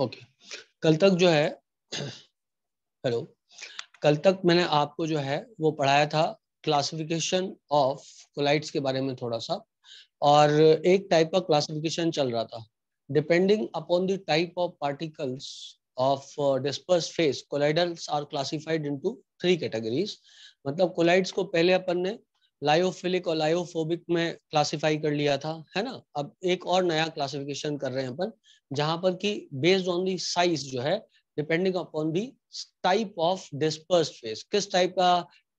Okay कल तक जो है हेलो कल तक मैंने आपको जो है वो पढ़ाया था क्लासिफिकेशन ऑफ कोलाइट्स के बारे में थोड़ा सा और एक टाइप का क्लासिफिकेशन चल रहा था depending upon the type of particles of disperse phase colloidals are classified into three categories मतलब कोलाइड्स को पहले अपन ने लायोफिलिक और लायोफोबिक में क्लासिफाई कर लिया था है ना अब एक और नया क्लासिफिकेशन कर रहे हैं अपन जहां पर कि बेस्ड ऑन दी साइज जो है depending upon the type of disperse phase किस टाइप का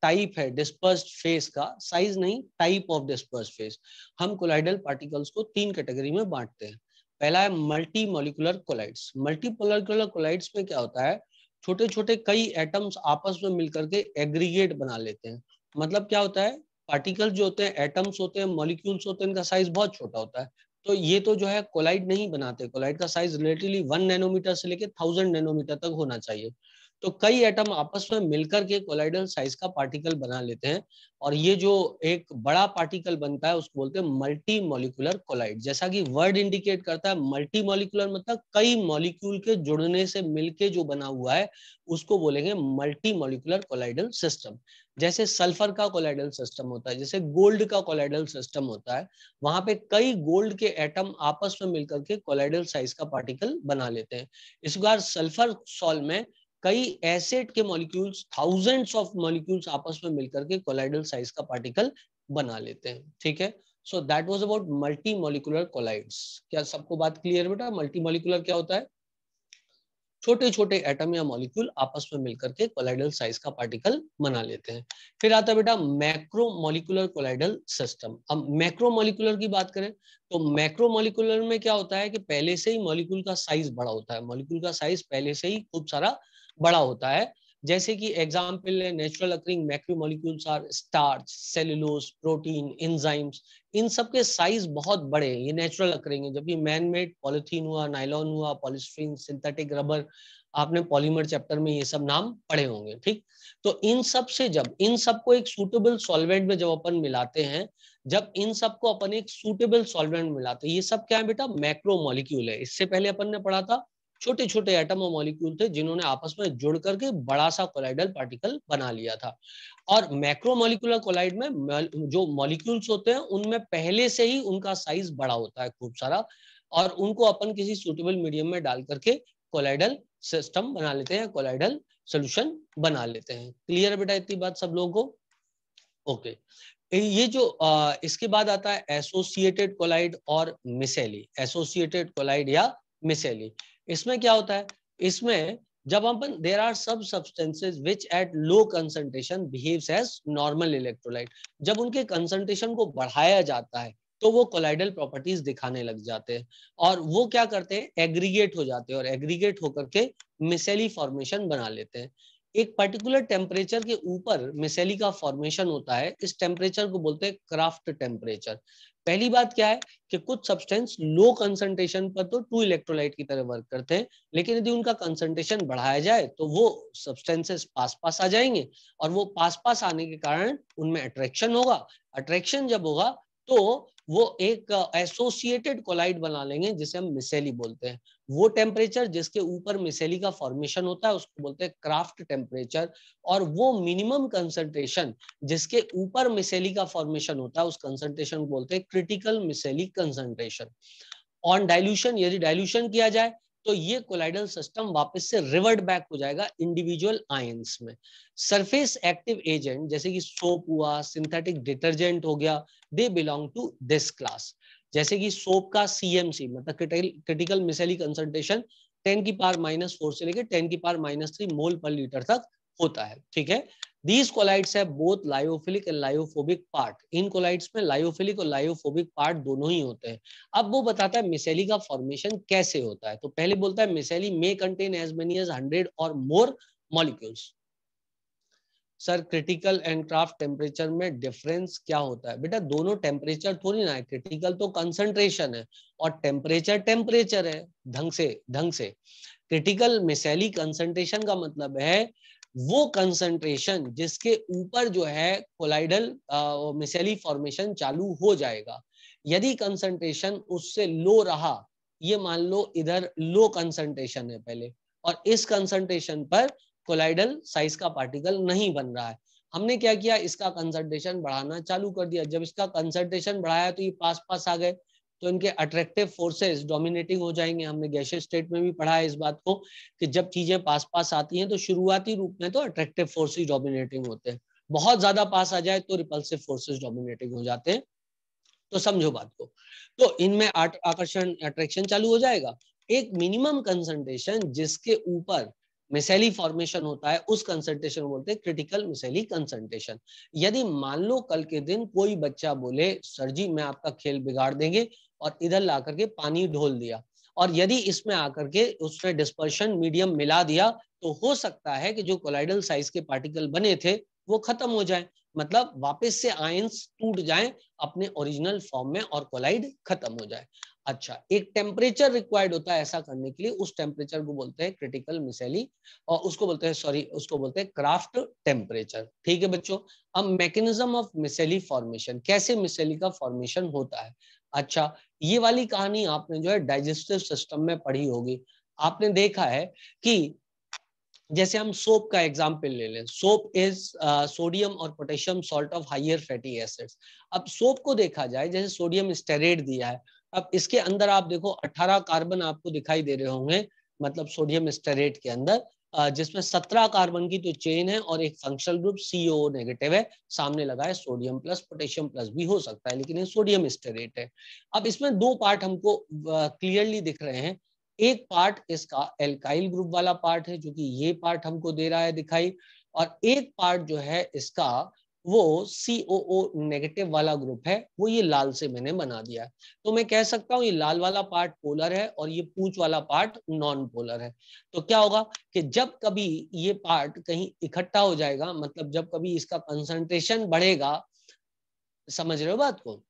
टाइप है डिस्पर्स फेस का साइज नहीं टाइप ऑफ डिस्पर्स फेस हम कोलाइडल पार्टिकल्स को तीन कैटेगरी में बांटते हैं पहला है multi molecular colloids multi molecular colloids में क्या होता है छोटे छोटे कई एटम्स आपस में मिलकर के एग्रीगेट बना लेते हैं मतलब क्या होता है पार्टिकल जो होते हैं एटम्स होते हैं मॉलिक्यूल्स होते हैं इनका साइज बहुत छोटा होता है तो ये तो जो है कोलाइड नहीं बनाते कोलाइड का साइज रिलेटिवली वन नैनोमीटर से लेके थाउजेंड नैनोमीटर तक होना चाहिए तो कई एटम आपस में मिलकर के कोलाइडल साइज का पार्टिकल बना लेते हैं और ये जो एक बड़ा पार्टिकल बनता है उसको बोलते हैं मल्टी मोलिकुलर कोलाइड जैसा कि वर्ड इंडिकेट करता है मल्टी मोलिकुलर मतलब कई मॉलिक्यूल के जुड़ने से मिलके जो बना हुआ है उसको बोलेंगे मल्टी मोलिकुलर कोलाइडल सिस्टम जैसे सल्फर का कोलाइडल सिस्टम होता है जैसे गोल्ड का कोलाइडल सिस्टम होता है वहां पे कई गोल्ड के एटम आपस में मिलकर के कोलाइडल साइज का पार्टिकल बना लेते हैं इस बार सल्फर सॉल में कई एसेट के मॉलिक्यूल्स थाउजेंड्स ऑफ मॉलिक्यूल्स आपस में मिलकर के कोलाइडल साइज का पार्टिकल बना लेते हैं ठीक है so that was about multi molecular colloids क्या सबको बात क्लियर बेटा मल्टी मोलिकुलर क्या होता है छोटे छोटे एटम या मॉलिक्यूल आपस में मिलकर के कोलाइडल साइज का पार्टिकल बना लेते हैं फिर आता है बेटा मैक्रो मोलिकुलर कोलाइडल सिस्टम अब मैक्रो मोलिकुलर की बात करें तो मैक्रो मोलिकुलर में क्या होता है कि पहले से ही मॉलिक्यूल का साइज बड़ा होता है मॉलिक्यूल का साइज पहले से ही खूब सारा बड़ा होता है जैसे कि एग्जाम्पल है natural occurring macromolecules are starch cellulose protein enzymes इन सब के साइज बहुत बड़े हैं ये नेचुरल अक्रिंग है जबकि मैन मेड पॉलिथीन हुआ नाइलॉन हुआ पॉलिस्ट्रीन सिंथेटिक रबर आपने पॉलीमर चैप्टर में ये सब नाम पढ़े होंगे ठीक तो इन सब से जब इन सबको एक सूटेबल सॉल्वेंट में जब अपन मिलाते हैं जब इन सबको अपन एक सूटेबल सॉल्वेंट मिलाते हैं ये सब क्या है बेटा मैक्रोमोलिक्यूल है इससे पहले अपन ने पढ़ा था छोटे छोटे एटम और मॉलिक्यूल थे जिन्होंने आपस में जुड़ करके बड़ा सा कोलाइडल पार्टिकल बना लिया था और मैक्रोमोलिकुलर कोलाइड में जो मॉलिक्यूल्स होते हैं उनमें पहले से ही उनका साइज बड़ा होता है खूब सारा और उनको अपन किसी सुटेबल मीडियम में डाल करके कोलाइडल सिस्टम बना लेते हैं कोलाइडल सोल्यूशन बना लेते हैं क्लियर है बेटा इतनी बात सब लोगों को ओके ये जो आ, इसके बाद आता है एसोसिएटेड कोलाइड और मिसेली एसोसिएटेड कोलाइड या मिसेली इसमें क्या होता है इसमें जब अपन there are some substances which at low concentration behave as normal electrolyte जब उनके कंसंट्रेशन को बढ़ाया जाता है तो वो कोलाइडल प्रॉपर्टीज दिखाने लग जाते हैं और वो क्या करते हैं एग्रीगेट हो जाते हैं और एग्रीगेट होकर के मिसेली फॉर्मेशन बना लेते हैं एक पर्टिकुलर टेम्परेचर के ऊपर मिसेली का फॉर्मेशन होता है इस टेम्परेचर को बोलते हैं क्राफ्ट टेम्परेचर पहली बात क्या है कि कुछ सब्सटेंस लो कंसंट्रेशन पर तो टू इलेक्ट्रोलाइट की तरह वर्क करते हैं लेकिन यदि उनका कंसंट्रेशन बढ़ाया जाए तो वो सब्सटेंसेस पास पास आ जाएंगे और वो पास पास आने के कारण उनमें अट्रैक्शन होगा अट्रैक्शन जब होगा तो वो एक एसोसिएटेड कोलाइड बना लेंगे जिसे हम मिसेली बोलते हैं वो टेम्परेचर जिसके ऊपर मिसेली का फॉर्मेशन होता है उसको बोलते हैं क्राफ्ट टेम्परेचर और वो मिनिमम कंसंट्रेशन जिसके ऊपर मिसेली का फॉर्मेशन होता है उस कंसंट्रेशन को बोलते हैं critical micelle concentration on dilution यदि डाइल्यूशन किया जाए तो ये कोलाइडल सिस्टम वापस से रिवर्ट बैक हो जाएगा इंडिविजुअल आयंस में सरफेस एक्टिव एजेंट जैसे कि सोप हुआ सिंथेटिक डिटर्जेंट हो गया they belong to this class जैसे कि सोप का सीएमसी मतलब क्रिटिकल मिसेली कंसंट्रेशन 10 की पार माइनस फोर से लेकर 10 की power minus three mole per litre तक होता है ठीक है दीज colloids है both lyophilic and lyophobic part इन colloids में lyophilic और lyophobic पार्ट दोनों ही होते हैं अब वो बताता है मिसेली का फॉर्मेशन कैसे होता है तो पहले बोलता है micelle may contain as many as hundred और more molecules sir critical and Krafft temperature में डिफरेंस क्या होता है बेटा दोनों टेम्परेचर थोड़ी ना है क्रिटिकल तो कंसंट्रेशन है और टेम्परेचर टेम्परेचर है ढंग से ढंग से क्रिटिकल मिसेली कंसंट्रेशन का मतलब है वो कंसंट्रेशन जिसके ऊपर जो है कोलाइडल मिसेली फॉर्मेशन चालू हो जाएगा यदि कंसंट्रेशन उससे लो रहा ये मान लो इधर लो कंसंट्रेशन है पहले और इस कंसंट्रेशन पर कोलाइडल साइज का पार्टिकल नहीं बन रहा है हमने क्या किया इसका कंसंट्रेशन बढ़ाना चालू कर दिया जब इसका कंसंट्रेशन बढ़ाया तो ये पास पास आ गए तो इनके अट्रैक्टिव फोर्सेस डोमिनेटिंग हो जाएंगे हमने गैशियस स्टेट में भी पढ़ा है इस बात को कि जब चीजें पास पास आती हैं तो शुरुआती रूप में तो अट्रैक्टिव फोर्सेस डोमिनेटिंग होते हैं बहुत ज्यादा पास आ जाए तो रिपल्सिव फोर्सेस डोमिनेटिंग हो जाते हैं तो समझो बात को तो इनमें आकर्षण अट्रैक्शन चालू हो जाएगा एक मिनिमम कंसंट्रेशन जिसके ऊपर मिसेली फॉर्मेशन होता है उस कंसंट्रेशन को बोलते हैं क्रिटिकल मिसेली कंसंट्रेशन यदि मान लो कल के दिन कोई बच्चा बोले सर जी मैं आपका खेल बिगाड़ देंगे और इधर ला करके पानी ढोल दिया और यदि इसमें आकर के उसने डिस्पर्शन मीडियम मिला दिया तो हो सकता है कि जो कोलाइडल साइज के पार्टिकल बने थे वो खत्म हो जाए मतलब वापस से आयंस टूट जाएं अपने ओरिजिनल फॉर्म में और कोलाइड खत्म हो जाए अच्छा एक टेम्परेचर रिक्वायर्ड होता है ऐसा करने के लिए उस टेम्परेचर को बोलते हैं क्रिटिकल मिसेली और उसको बोलते हैं सॉरी उसको बोलते हैं क्राफ्ट टेम्परेचर ठीक है बच्चों अब मैकेनिज्म ऑफ मिसेली फॉर्मेशन कैसे मिसेली का फॉर्मेशन होता है अच्छा ये वाली कहानी आपने जो है डाइजेस्टिव सिस्टम में पढ़ी होगी आपने देखा है कि जैसे हम सोप का एग्जाम्पल ले लें सोप इज सोडियम और potassium salt of higher fatty acids अब सोप को देखा जाए जैसे सोडियम स्टेरेट दिया है अब इसके अंदर आप देखो 18 कार्बन आपको दिखाई दे रहे होंगे मतलब सोडियम स्टेरेट के अंदर जिसमें सत्रह कार्बन की तो चेन है और एक फंक्शनल ग्रुप सीओ नेगेटिव है सामने लगा है सोडियम प्लस पोटेशियम प्लस भी हो सकता है लेकिन ये सोडियम स्टेरेट है अब इसमें दो पार्ट हमको क्लियरली दिख रहे हैं एक पार्ट इसका एल्काइल ग्रुप वाला पार्ट है जो कि ये पार्ट हमको दे रहा है दिखाई और एक पार्ट जो है इसका वो सी ओ ओ नेगेटिव वाला ग्रुप है वो ये लाल से मैंने बना दिया है तो मैं कह सकता हूँ ये लाल वाला पार्ट पोलर है और ये पूछ वाला पार्ट नॉन पोलर है तो क्या होगा कि जब कभी ये पार्ट कहीं इकट्ठा हो जाएगा मतलब जब कभी इसका कंसंट्रेशन बढ़ेगा समझ रहे हो बात को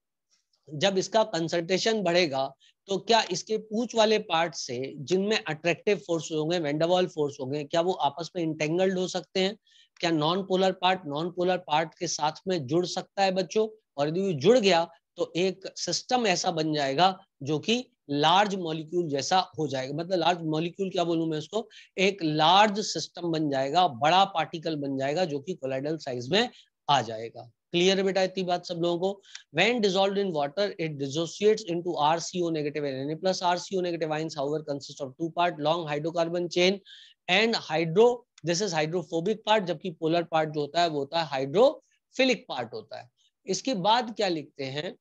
जब इसका कंसंट्रेशन बढ़ेगा तो क्या इसके पूछ वाले पार्ट से जिनमें अट्रैक्टिव फोर्स होंगे वेंडावॉल फोर्स होंगे क्या वो आपस में इंटेंगल्ड हो सकते हैं क्या non polar part non polar part के साथ में जुड़ सकता है बच्चों और यदि जुड़ गया तो एक सिस्टम ऐसा बन जाएगा जो कि लार्ज मॉलिक्यूल जैसा हो जाएगा मतलब लार्ज मॉलिक्यूल क्या बोलूं मैं उसको एक लार्ज सिस्टम बन जाएगा बड़ा पार्टिकल बन जाएगा जो कि कोलाइडल साइज में आ जाएगा क्लियर है बेटा इतनी बात सब लोगों को when dissolve in water it dissociates into RCO negative NA plus RCO negative ions however consist of two part long hydrocarbon chain and hydro this is hydrophobic part जबकि पोलर पार्ट जो होता है वो होता है हाइड्रोफिलिक पार्ट होता है इसके बाद क्या लिखते हैं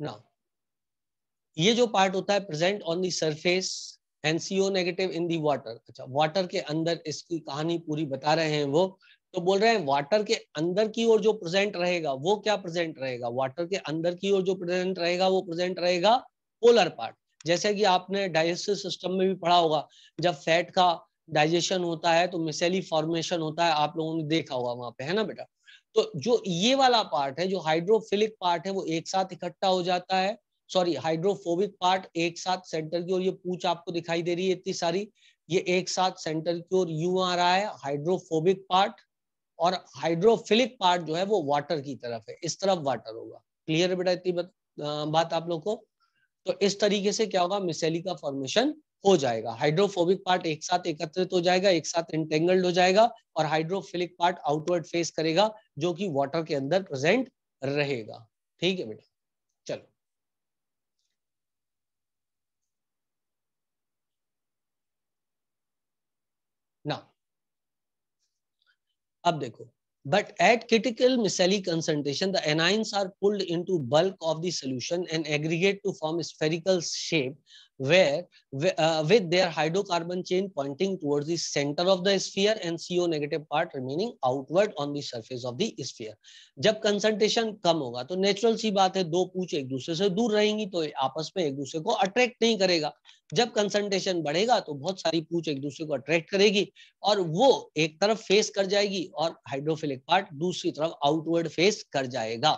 नाउ ये जो पार्ट होता है present on the surface NCO negative in the water अच्छा वाटर के अंदर इसकी कहानी पूरी बता रहे हैं वो तो बोल रहे हैं वाटर के अंदर की ओर जो प्रेजेंट रहेगा वो क्या प्रेजेंट रहेगा वाटर के अंदर की ओर जो प्रेजेंट रहेगा वो प्रेजेंट रहेगा पोलर पार्ट जैसे कि आपने डाइजेस्टिव सिस्टम में भी पढ़ा होगा जब फैट का डाइजेशन होता है तो मिसेली फॉर्मेशन होता है आप लोगों ने देखा होगा वहां पे है ना बेटा तो जो ये वाला पार्ट है जो हाइड्रोफिलिक पार्ट है वो एक साथ इकट्ठा हो जाता है सॉरी हाइड्रोफोबिक पार्ट एक साथ सेंटर की ओर ये पूछ आपको दिखाई दे रही है इतनी सारी ये एक साथ सेंटर की ओर यू आ रहा है हाइड्रोफोबिक पार्ट और हाइड्रोफिलिक पार्ट जो है वो वाटर की तरफ है इस तरफ वाटर होगा क्लियर है बेटा इतनी बात आप लोग को तो इस तरीके से क्या होगा मिसेली का फॉर्मेशन हो जाएगा हाइड्रोफोबिक पार्ट एक साथ एकत्रित हो जाएगा एक साथ इंटेंगल्ड हो जाएगा और हाइड्रोफिलिक पार्ट आउटवर्ड फेस करेगा जो कि वाटर के अंदर प्रेजेंट रहेगा ठीक है बेटा चलो ना अब देखो But at critical metallic concentration, the anions are pulled into bulk of the solution and aggregate to form spherical shape where uh, with their hydrocarbon chain pointing towards the center of the sphere and CO negative part remaining outward on the surface of the sphere. jab concentration kam hoga to natural si baat hai do pooch ek dusre se dur rahengi to aapas mein ek dusre ko attract nahi karega जब concentration बढ़ेगा तो बहुत सारी पूछ एक दूसरे को attract करेगी और वो एक तरफ फेस कर जाएगी और हाइड्रोफिलिक पार्ट दूसरी तरफ आउटवर्ड फेस कर जाएगा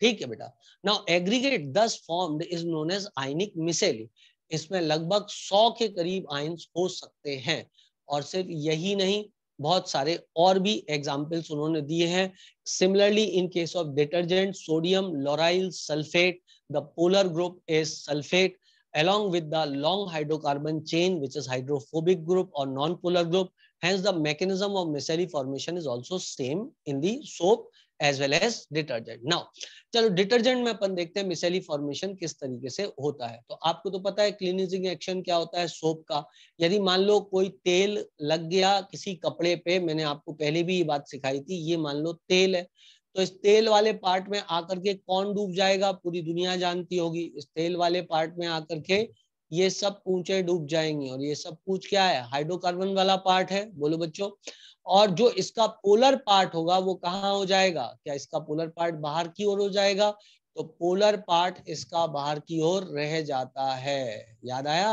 ठीक है बेटा now aggregate thus formed is known as ionic micelle इसमें लगभग सौ के करीब आइन्स हो सकते हैं और सिर्फ यही नहीं बहुत सारे और भी एग्जाम्पल्स उन्होंने दिए हैं similarly in case of detergent sodium lauryl sulphate the polar group is sulphate along with the long hydrocarbon chain, which is hydrophobic group or non-polar group. Hence, the mechanism of micelle formation is also same in the soap as well as detergent now chalo detergent mein apan dekhte hain micelle formation kis tarike se hota hai to aapko to pata hai cleansing action kya hota hai soap ka yadi maan lo koi tel lag gaya kisi kapde pe maine aapko pehle bhi ye baat sikhayi thi ye maan lo tel hai तो इस तेल वाले part में आकर के कौन डूब जाएगा पूरी दुनिया जानती होगी इस तेल वाले पार्ट में आकर के ये सब पूछे डूब जाएंगी और ये सब पूछ क्या है हाइड्रोकार्बन वाला पार्ट है बोलो बच्चों और जो इसका पोलर पार्ट होगा वो कहाँ हो जाएगा क्या इसका पोलर पार्ट बाहर की ओर हो जाएगा तो पोलर पार्ट इसका बाहर की ओर रह जाता है याद आया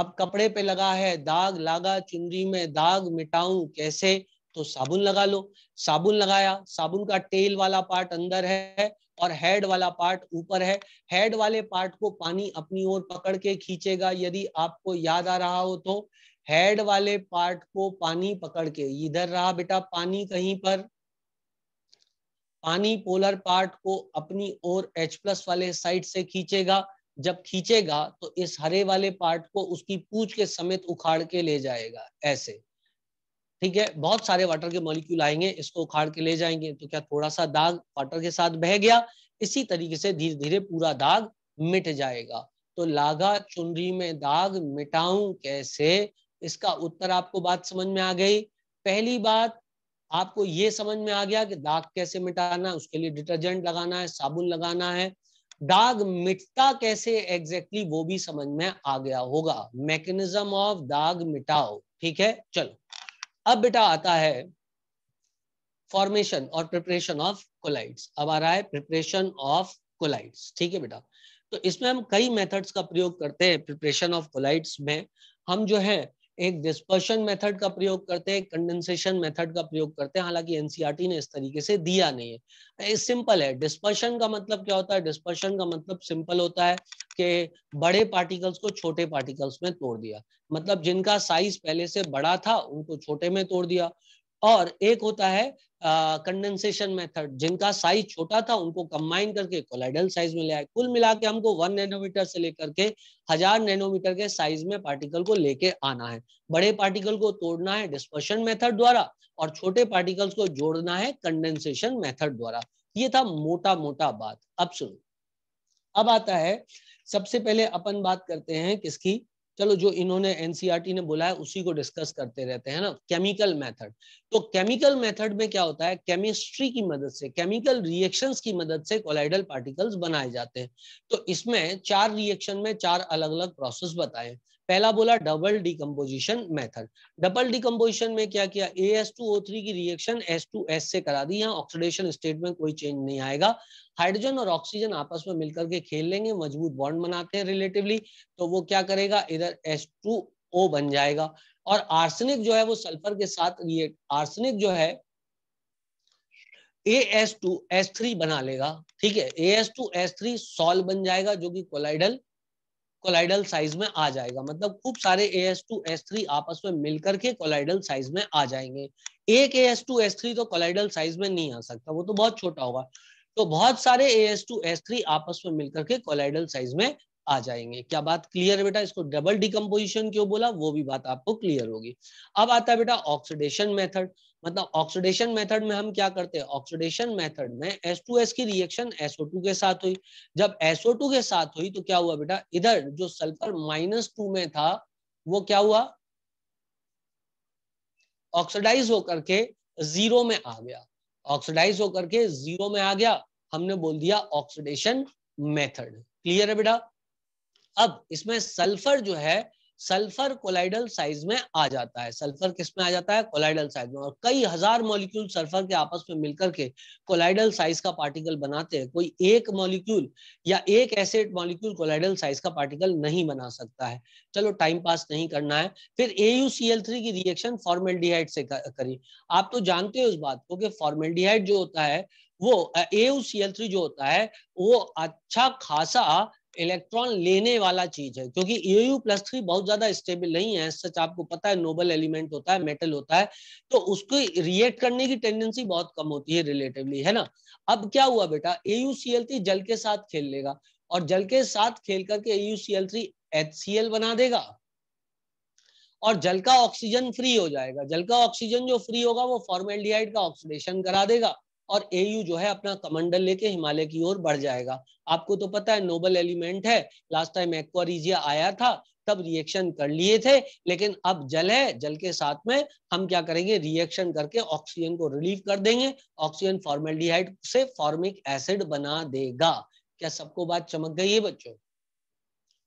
अब कपड़े पे लगा है दाग लागा चुनरी में दाग मिटाऊं कैसे तो साबुन लगा लो साबुन लगाया साबुन का टेल वाला पार्ट अंदर है और हेड वाला पार्ट ऊपर है हेड वाले पार्ट को पानी अपनी ओर पकड़ के खींचेगा यदि आपको याद आ रहा हो तो हेड वाले पार्ट को पानी पकड़ के इधर रहा बेटा पानी कहीं पर पानी पोलर पार्ट को अपनी ओर H प्लस वाले साइड से खींचेगा जब खींचेगा तो इस हरे वाले पार्ट को उसकी पूछ के समेत उखाड़ के ले जाएगा ऐसे ठीक है बहुत सारे वाटर के मॉलिक्यूल आएंगे इसको उखाड़ के ले जाएंगे तो क्या थोड़ा सा दाग वाटर के साथ बह गया इसी तरीके से धीरे धीरे पूरा दाग मिट जाएगा तो लागा चुनरी में दाग मिटाऊं कैसे इसका उत्तर आपको बात समझ में आ गई पहली बात आपको ये समझ में आ गया कि दाग कैसे मिटाना उसके लिए डिटर्जेंट लगाना है साबुन लगाना है दाग मिटता कैसे एग्जैक्टली exactly वो भी समझ में आ गया होगा मैकेनिज्म ऑफ दाग मिटाओ ठीक है चलो अब बेटा आता है फॉर्मेशन और प्रिपरेशन ऑफ कोलाइड्स अब आ रहा है प्रिपरेशन ऑफ कोलाइड्स ठीक है बेटा तो इसमें हम कई मेथड्स का प्रयोग करते हैं प्रिपरेशन ऑफ कोलाइड्स में हम जो है एक डिस्पर्शन मेथड का प्रयोग करते हैं कंडेंसेशन मेथड का प्रयोग करते हैं हालांकि एनसीईआरटी e ने इस तरीके से दिया नहीं है सिंपल है डिस्पर्शन का मतलब क्या होता है डिस्पर्शन का मतलब सिंपल होता है के बड़े पार्टिकल्स को छोटे पार्टिकल्स में तोड़ दिया मतलब जिनका साइज पहले से बड़ा था उनको छोटे में तोड़ दिया और एक होता है कंडेंसेशन मेथड जिनका साइज छोटा था उनको कंबाइन करके कोलाइडल साइज में ले आए कुल मिला के हमको वन नैनोमीटर से लेकर के हजार नैनोमीटर के साइज में पार्टिकल को लेके आना है बड़े पार्टिकल को तोड़ना है डिस्पर्शन मेथड द्वारा और छोटे पार्टिकल्स को जोड़ना है कंडेंसेशन मेथड द्वारा ये था मोटा मोटा बात अब सुनो अब आता है सबसे पहले अपन बात करते हैं किसकी चलो जो इन्होंने एनसीईआरटी e ने बोला है उसी को डिस्कस करते रहते हैं ना केमिकल मेथड तो केमिकल मेथड में क्या होता है केमिस्ट्री की मदद से केमिकल रिएक्शंस की मदद से कोलाइडल पार्टिकल्स बनाए जाते हैं तो इसमें चार रिएक्शन में चार अलग अलग प्रोसेस बताए पहला बोला double decomposition method double decomposition में क्या किया A S two O three की रिएक्शन एस टू एस से करा दी यहाँ ऑक्सीडेशन स्टेट में कोई चेंज नहीं आएगा हाइड्रोजन और ऑक्सीजन आपस में मिलकर के खेल लेंगे मजबूत बॉन्ड बनाते हैं रिलेटिवली तो वो क्या करेगा इधर एस टू ओ बन जाएगा और आर्सेनिक जो है वो सल्फर के साथ रिएक्ट आर्सेनिक जो है A S two S three बना लेगा ठीक है A S two S three solve बन जाएगा जो कि कोलाइडल कोलाइडल साइज में आ जाएगा मतलब खूब सारे एस थ्री आपस में मिलकर के कोलाइडल साइज में आ जाएंगे एक एस थ्री तो कोलाइडल साइज में नहीं आ सकता वो तो बहुत छोटा होगा तो बहुत सारे A S two S three आपस में मिलकर के कोलाइडल साइज में आ जाएंगे क्या बात क्लियर है बेटा इसको डबल डिकम्पोजिशन क्यों बोला वो भी बात आपको क्लियर होगी अब आता है बेटा ऑक्सीडेशन मेथड मतलब ऑक्सीडेशन मेथड में हम क्या करते हैं ऑक्सीडेशन मेथड में S2S की रिएक्शन SO2 के साथ हुई जब SO2 के साथ हुई तो क्या हुआ बेटा इधर जो सल्फर माइनस टू में था वो क्या हुआ ऑक्सीडाइज होकर के जीरो में आ गया ऑक्सीडाइज होकर के जीरो में आ गया हमने बोल दिया ऑक्सीडेशन मेथड क्लियर है बेटा अब इसमें सल्फर जो है सल्फर कोलाइडल साइज में आ जाता है सल्फर किस में आ जाता है कोलाइडल साइज में और कई हजार मॉलिक्यूल सल्फर के आपस में मिलकर के कोलाइडल साइज का पार्टिकल बनाते हैं कोई एक मॉलिक्यूल या एक एसेट मॉलिक्यूल कोलाइडल साइज का पार्टिकल नहीं बना सकता है चलो टाइम पास नहीं करना है फिर ए की रिएक्शन फॉर्मेल से करी आप तो जानते हो उस बात को कि फॉर्मेल जो होता है वो ए जो होता है वो अच्छा खासा इलेक्ट्रॉन लेने वाला चीज है क्योंकि एयू प्लस थ्री बहुत ज्यादा स्टेबल नहीं है सच आपको पता है नोबल एलिमेंट होता है मेटल होता है तो उसको रिएक्ट करने की टेंडेंसी बहुत कम होती है रिलेटिवली है ना अब क्या हुआ बेटा एयू जल के साथ खेल लेगा और जल के साथ खेल करके एयू सी बना देगा और जल का ऑक्सीजन फ्री हो जाएगा जल का ऑक्सीजन जो फ्री होगा वो फॉर्मेल का ऑक्सीडेशन करा देगा और एयू जो है अपना कमंडल लेके हिमालय की ओर बढ़ जाएगा आपको तो पता है नोबल एलिमेंट है लास्ट टाइम एक्वारीजिया आया था तब रिएक्शन कर लिए थे लेकिन अब जल है जल के साथ में हम क्या करेंगे रिएक्शन करके ऑक्सीजन को रिलीव कर देंगे ऑक्सीजन फॉर्मेलिहाइड से फॉर्मिक एसिड बना देगा क्या सबको बात चमक गई है बच्चों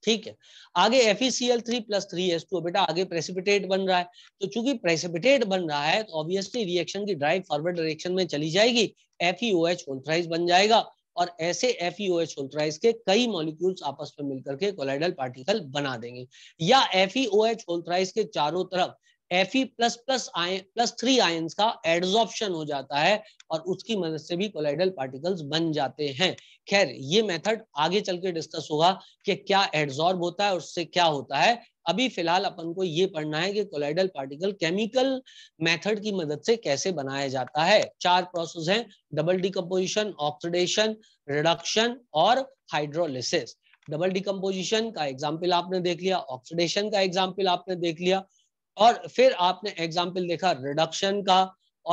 ठीक है आगे F E C L three plus three S two बेटा आगे प्रेसिपिटेट बन रहा है तो चूंकि प्रेसिपिटेट बन रहा है तो ऑब्वियसली रिएक्शन की ड्राइव फॉरवर्ड डायरेक्शन में चली जाएगी एफ ई ओ एच होल्थराइज बन जाएगा और ऐसे एफ ई ओ एच होल्थराइज के कई मॉलिक्यूल्स आपस में मिलकर के कोलाइडल पार्टिकल बना देंगे या एफ ई ओ एच होल्थराइज के चारों तरफ F E plus plus ion plus three आय का एड्सॉप्शन हो जाता है और उसकी मदद से भी कोलाइडल पार्टिकल्स बन जाते हैं खैर ये मेथड आगे चल के डिस्कस होगा कि क्या एड्जॉर्ब होता है उससे क्या होता है अभी फिलहाल अपन को ये पढ़ना है कि कोलाइडल पार्टिकल केमिकल मेथड की मदद से कैसे बनाया जाता है चार प्रोसेस हैं डबल डिकम्पोजिशन ऑक्सीडेशन रिडक्शन और हाइड्रोलिसिस डबल डिकम्पोजिशन का एग्जाम्पल आपने देख लिया ऑक्सीडेशन का एग्जाम्पल आपने देख लिया और फिर आपने एग्जाम्पल देखा रिडक्शन का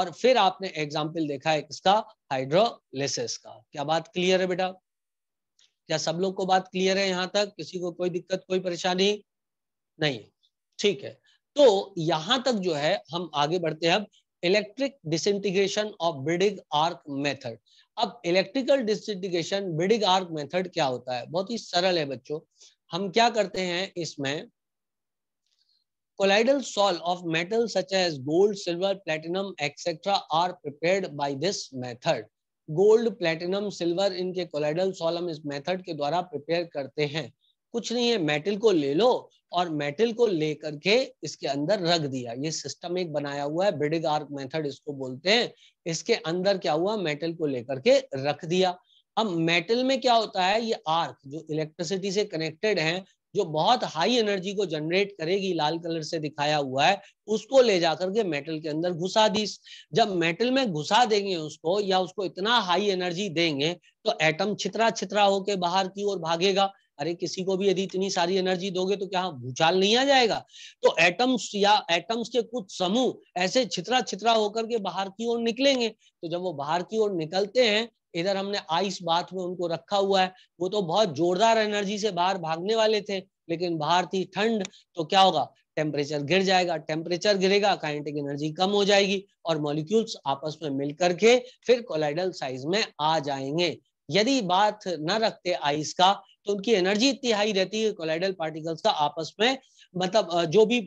और फिर आपने एग्जाम्पल देखा है किसका हाइड्रोलिसिस का क्या बात क्लियर है बेटा क्या सब लोग को बात क्लियर है यहाँ तक किसी को कोई दिक्कत कोई परेशानी नहीं ठीक है तो यहां तक जो है हम आगे बढ़ते हैं अब electric disintegration of Bredig arc method अब electrical disintegration Bredig arc method क्या होता है बहुत ही सरल है बच्चों हम क्या करते हैं इसमें Colloidal sol of metal such as gold, silver, platinum, etc. are prepared by this method. Gold platinum silver इनके कोलाइडल सॉल हम इस मेथड के द्वारा प्रिपेयर करते हैं कुछ नहीं है मेटल को ले लो और मेटल को लेकर के इसके अंदर रख दिया ये सिस्टम एक बनाया हुआ है ब्रिडिग आर्क मेथड इसको बोलते हैं इसके अंदर क्या हुआ मेटल को लेकर के रख दिया अब मेटल में क्या होता है ये आर्क जो इलेक्ट्रिसिटी से कनेक्टेड है जो बहुत हाई एनर्जी को जनरेट करेगी लाल कलर से दिखाया हुआ है उसको ले जाकर के मेटल के अंदर घुसा दी जब मेटल में घुसा देंगे उसको या उसको इतना हाई एनर्जी देंगे तो एटम छितरा छितरा होके बाहर की ओर भागेगा अरे किसी को भी यदि इतनी सारी एनर्जी दोगे तो क्या भूचाल नहीं आ जाएगा तो एटम्स या एटम्स के कुछ समूह ऐसे छितरा छितरा होकर के बाहर की ओर निकलेंगे तो जब वो बाहर की ओर निकलते हैं इधर हमने आइस बाथ में उनको रखा हुआ है वो तो बहुत जोरदार एनर्जी से बाहर भागने वाले थे लेकिन बाहर थी ठंड तो क्या होगा टेम्परेचर गिर जाएगा टेम्परेचर गिरेगा काइनेटिक एनर्जी कम हो जाएगी और मॉलिक्यूल्स आपस में मिलकर के फिर कोलाइडल साइज में आ जाएंगे यदि बात न रखते आइस का तो उनकी एनर्जी इतनी हाई रहती है कोलाइडल पार्टिकल्स का आपस में मतलब जो भी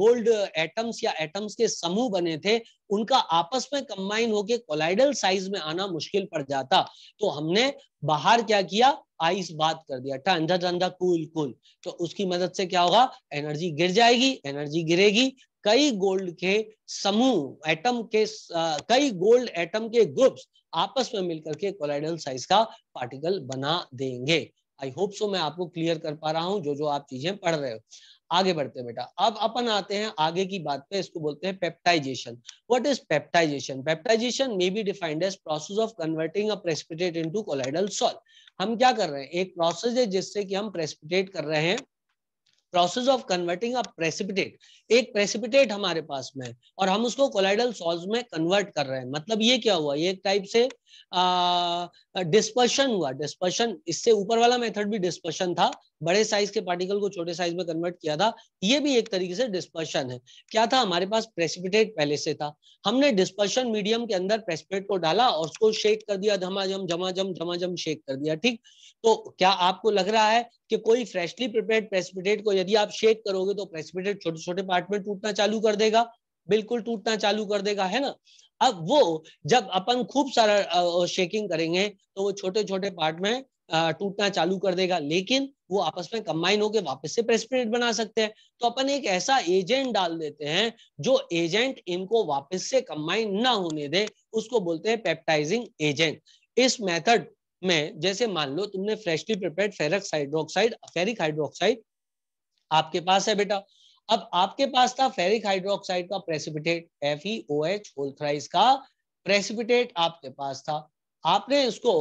गोल्ड एटम्स या एटम्स के समूह बने थे उनका आपस में कंबाइन होके कोलाइडल साइज में आना मुश्किल पड़ जाता तो हमने बाहर क्या किया आइस बात कर दिया ठंडा ठंडा कूल कूल तो उसकी मदद से क्या होगा एनर्जी गिर जाएगी एनर्जी गिरेगी कई गोल्ड के समूह एटम के कई गोल्ड एटम के ग्रुप्स आपस में मिलकर के कोलाइडल साइज का पार्टिकल बना देंगे आई होप सो मैं आपको क्लियर कर पा रहा हूं जो जो आप चीजें पढ़ रहे हो आगे बढ़ते हैं बेटा अब अपन आते हैं आगे की बात पे इसको बोलते हैं peptization what is peptization peptization may be defined as process of converting a precipitate into colloidal salt हम क्या कर रहे हैं एक प्रोसेस है जिससे कि हम प्रेसिपिटेट कर रहे हैं process of converting a precipitate एक प्रेसिपिटेट हमारे पास में और हम उसको कोलाइडल सॉल्ट में कन्वर्ट कर रहे हैं मतलब ये क्या हुआ ये एक टाइप से डिस्पर्शन हुआ डिस्पर्शन इससे ऊपर वाला मेथड भी डिस्पर्शन था बड़े साइज के पार्टिकल को छोटे साइज में कन्वर्ट किया था ये भी एक तरीके से डिस्पर्शन है क्या था हमारे पास प्रेसिपिटेट पहले से था हमने डिस्पर्शन मीडियम के अंदर प्रेसिपिटेट को डाला और उसको शेक कर दिया धमाझम झमाझम झमाझम शेक कर दिया ठीक तो क्या आपको लग रहा है कि कोई फ्रेशली प्रिपेयर्ड प्रेसिपिटेट को यदि आप शेक करोगे तो प्रेसिपिटेट छोटे छोटे पार्ट में टूटना चालू कर देगा बिल्कुल टूटना चालू कर देगा है ना अब वो जब अपन खूब सारा शेकिंग करेंगे तो वो छोटे छोटे पार्ट में टूटना चालू कर देगा लेकिन वो आपस में कंबाइन होकर वापस से प्रेसिपिटेट बना सकते हैं तो अपन एक ऐसा एजेंट डाल देते हैं जो एजेंट इनको वापस से कंबाइन ना होने दे उसको बोलते हैं पेप्टाइजिंग एजेंट इस मेथड में जैसे मान लो तुमने freshly prepared ferric hydroxide ferric hydroxide आपके पास है बेटा अब आपके पास था फेरिक हाइड्रोक्साइड का precipitate F E O H होल्थराइज का प्रेसिपिटेट आपके पास था आपने इसको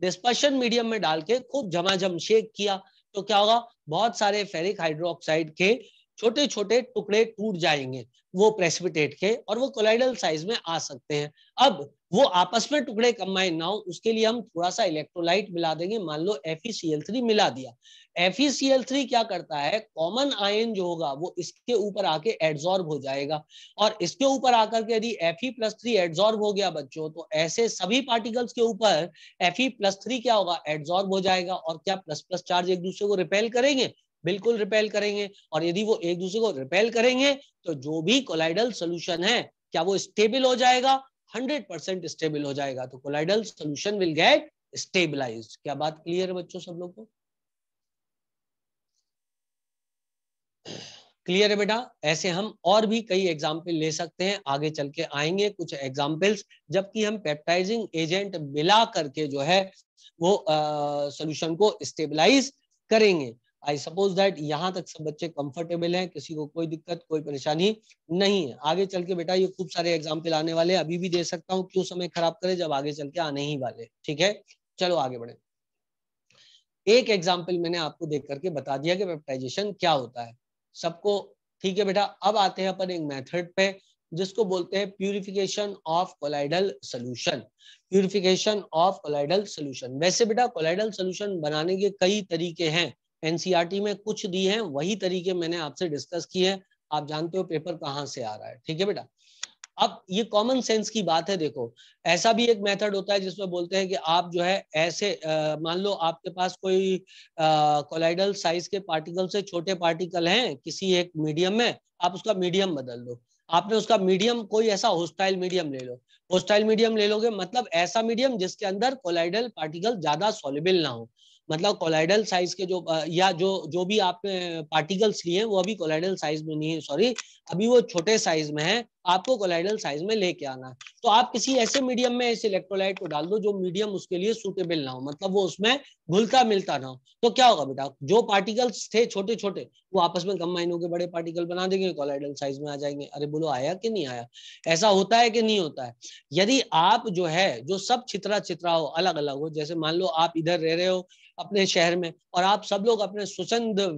डिस्पर्शन मीडियम में डाल के खूब झमाझम शेक किया तो क्या होगा बहुत सारे फेरिक हाइड्रोक्साइड के छोटे छोटे टुकड़े टूट जाएंगे वो प्रेसिपिटेट के और वो कोलाइडल साइज में आ सकते हैं अब वो आपस में टुकड़े कंबाइन ना हो उसके लिए हम थोड़ा सा इलेक्ट्रोलाइट मिला देंगे मान लो एफ मिला दिया एफ क्या करता है कॉमन आयन जो होगा वो इसके ऊपर आके एड्सॉर्ब हो जाएगा और इसके ऊपर आकर के यदि एफ प्लस थ्री एड्सॉर्ब हो गया बच्चों तो ऐसे सभी पार्टिकल्स के ऊपर एफ प्लस थ्री क्या होगा एड्सॉर्ब हो जाएगा और क्या प्लस प्लस चार्ज एक दूसरे को रिपेल करेंगे बिल्कुल रिपेल करेंगे और यदि वो एक दूसरे को रिपेल करेंगे तो जो भी कोलाइडल सोल्यूशन है क्या वो स्टेबल हो जाएगा 100% स्टेबल हो जाएगा तो colloidal solution will get stabilise क्या बात क्लियर है बच्चों सब लोग को क्लियर है बेटा ऐसे हम और भी कई एग्जाम्पल ले सकते हैं आगे चल के आएंगे कुछ एग्जाम्पल्स जबकि हम पेप्टाइजिंग एजेंट मिला करके जो है वो सोल्यूशन को स्टेबलाइज करेंगे आई सपोज दैट यहाँ तक सब बच्चे कंफर्टेबल हैं किसी को कोई दिक्कत कोई परेशानी नहीं है आगे चल के बेटा ये खूब सारे एग्जाम्पल आने वाले अभी भी दे सकता हूँ क्यों समय खराब करे जब आगे चल के आने ही वाले ठीक है चलो आगे बढ़े एक एग्जाम्पल मैंने आपको देख करके बता दिया कि पेप्टाइजेशन क्या होता है सबको ठीक है बेटा अब आते हैं अपन एक मेथड पे जिसको बोलते हैं purification of colloidal solution purification of colloidal solution वैसे बेटा कोलाइडल सोल्यूशन बनाने के कई तरीके हैं एनसीईआरटी में कुछ दी है वही तरीके मैंने आपसे डिस्कस की है आप जानते हो पेपर कहाँ से आ रहा है ठीक है बेटा अब ये कॉमन सेंस की बात है देखो ऐसा भी एक मेथड होता है जिसमें बोलते हैं कि आप जो है ऐसे मान लो आपके पास कोई कोलाइडल साइज के पार्टिकल से छोटे पार्टिकल हैं किसी एक मीडियम में आप उसका मीडियम बदल दो आपने उसका मीडियम कोई ऐसा होस्टाइल मीडियम ले लो होस्टाइल मीडियम ले लोगे मतलब ऐसा मीडियम जिसके अंदर कोलाइडल पार्टिकल ज्यादा सोलिबल ना हो मतलब कोलाइडल साइज के जो या जो जो भी आपने पार्टिकल्स लिए हैं वो अभी कोलाइडल साइज में नहीं है सॉरी अभी वो छोटे साइज में है आपको कोलाइडल साइज में लेके आना है तो आप किसी ऐसे मीडियम में ऐसे इलेक्ट्रोलाइट को डाल दो जो मीडियम उसके लिए सूटेबल ना हो मतलब वो उसमें घुलता मिलता ना हो तो क्या होगा बेटा जो पार्टिकल्स थे छोटे छोटे वो आपस में कंबाइन होकर बड़े पार्टिकल बना देंगे कोलाइडल साइज में आ जाएंगे अरे बोलो आया कि नहीं आया ऐसा होता है कि नहीं होता है यदि आप जो है जो सब छित्रा छित्रा हो अलग अलग हो जैसे मान लो आप इधर रह रहे हो अपने शहर में और आप सब लोग अपने स्वच्छ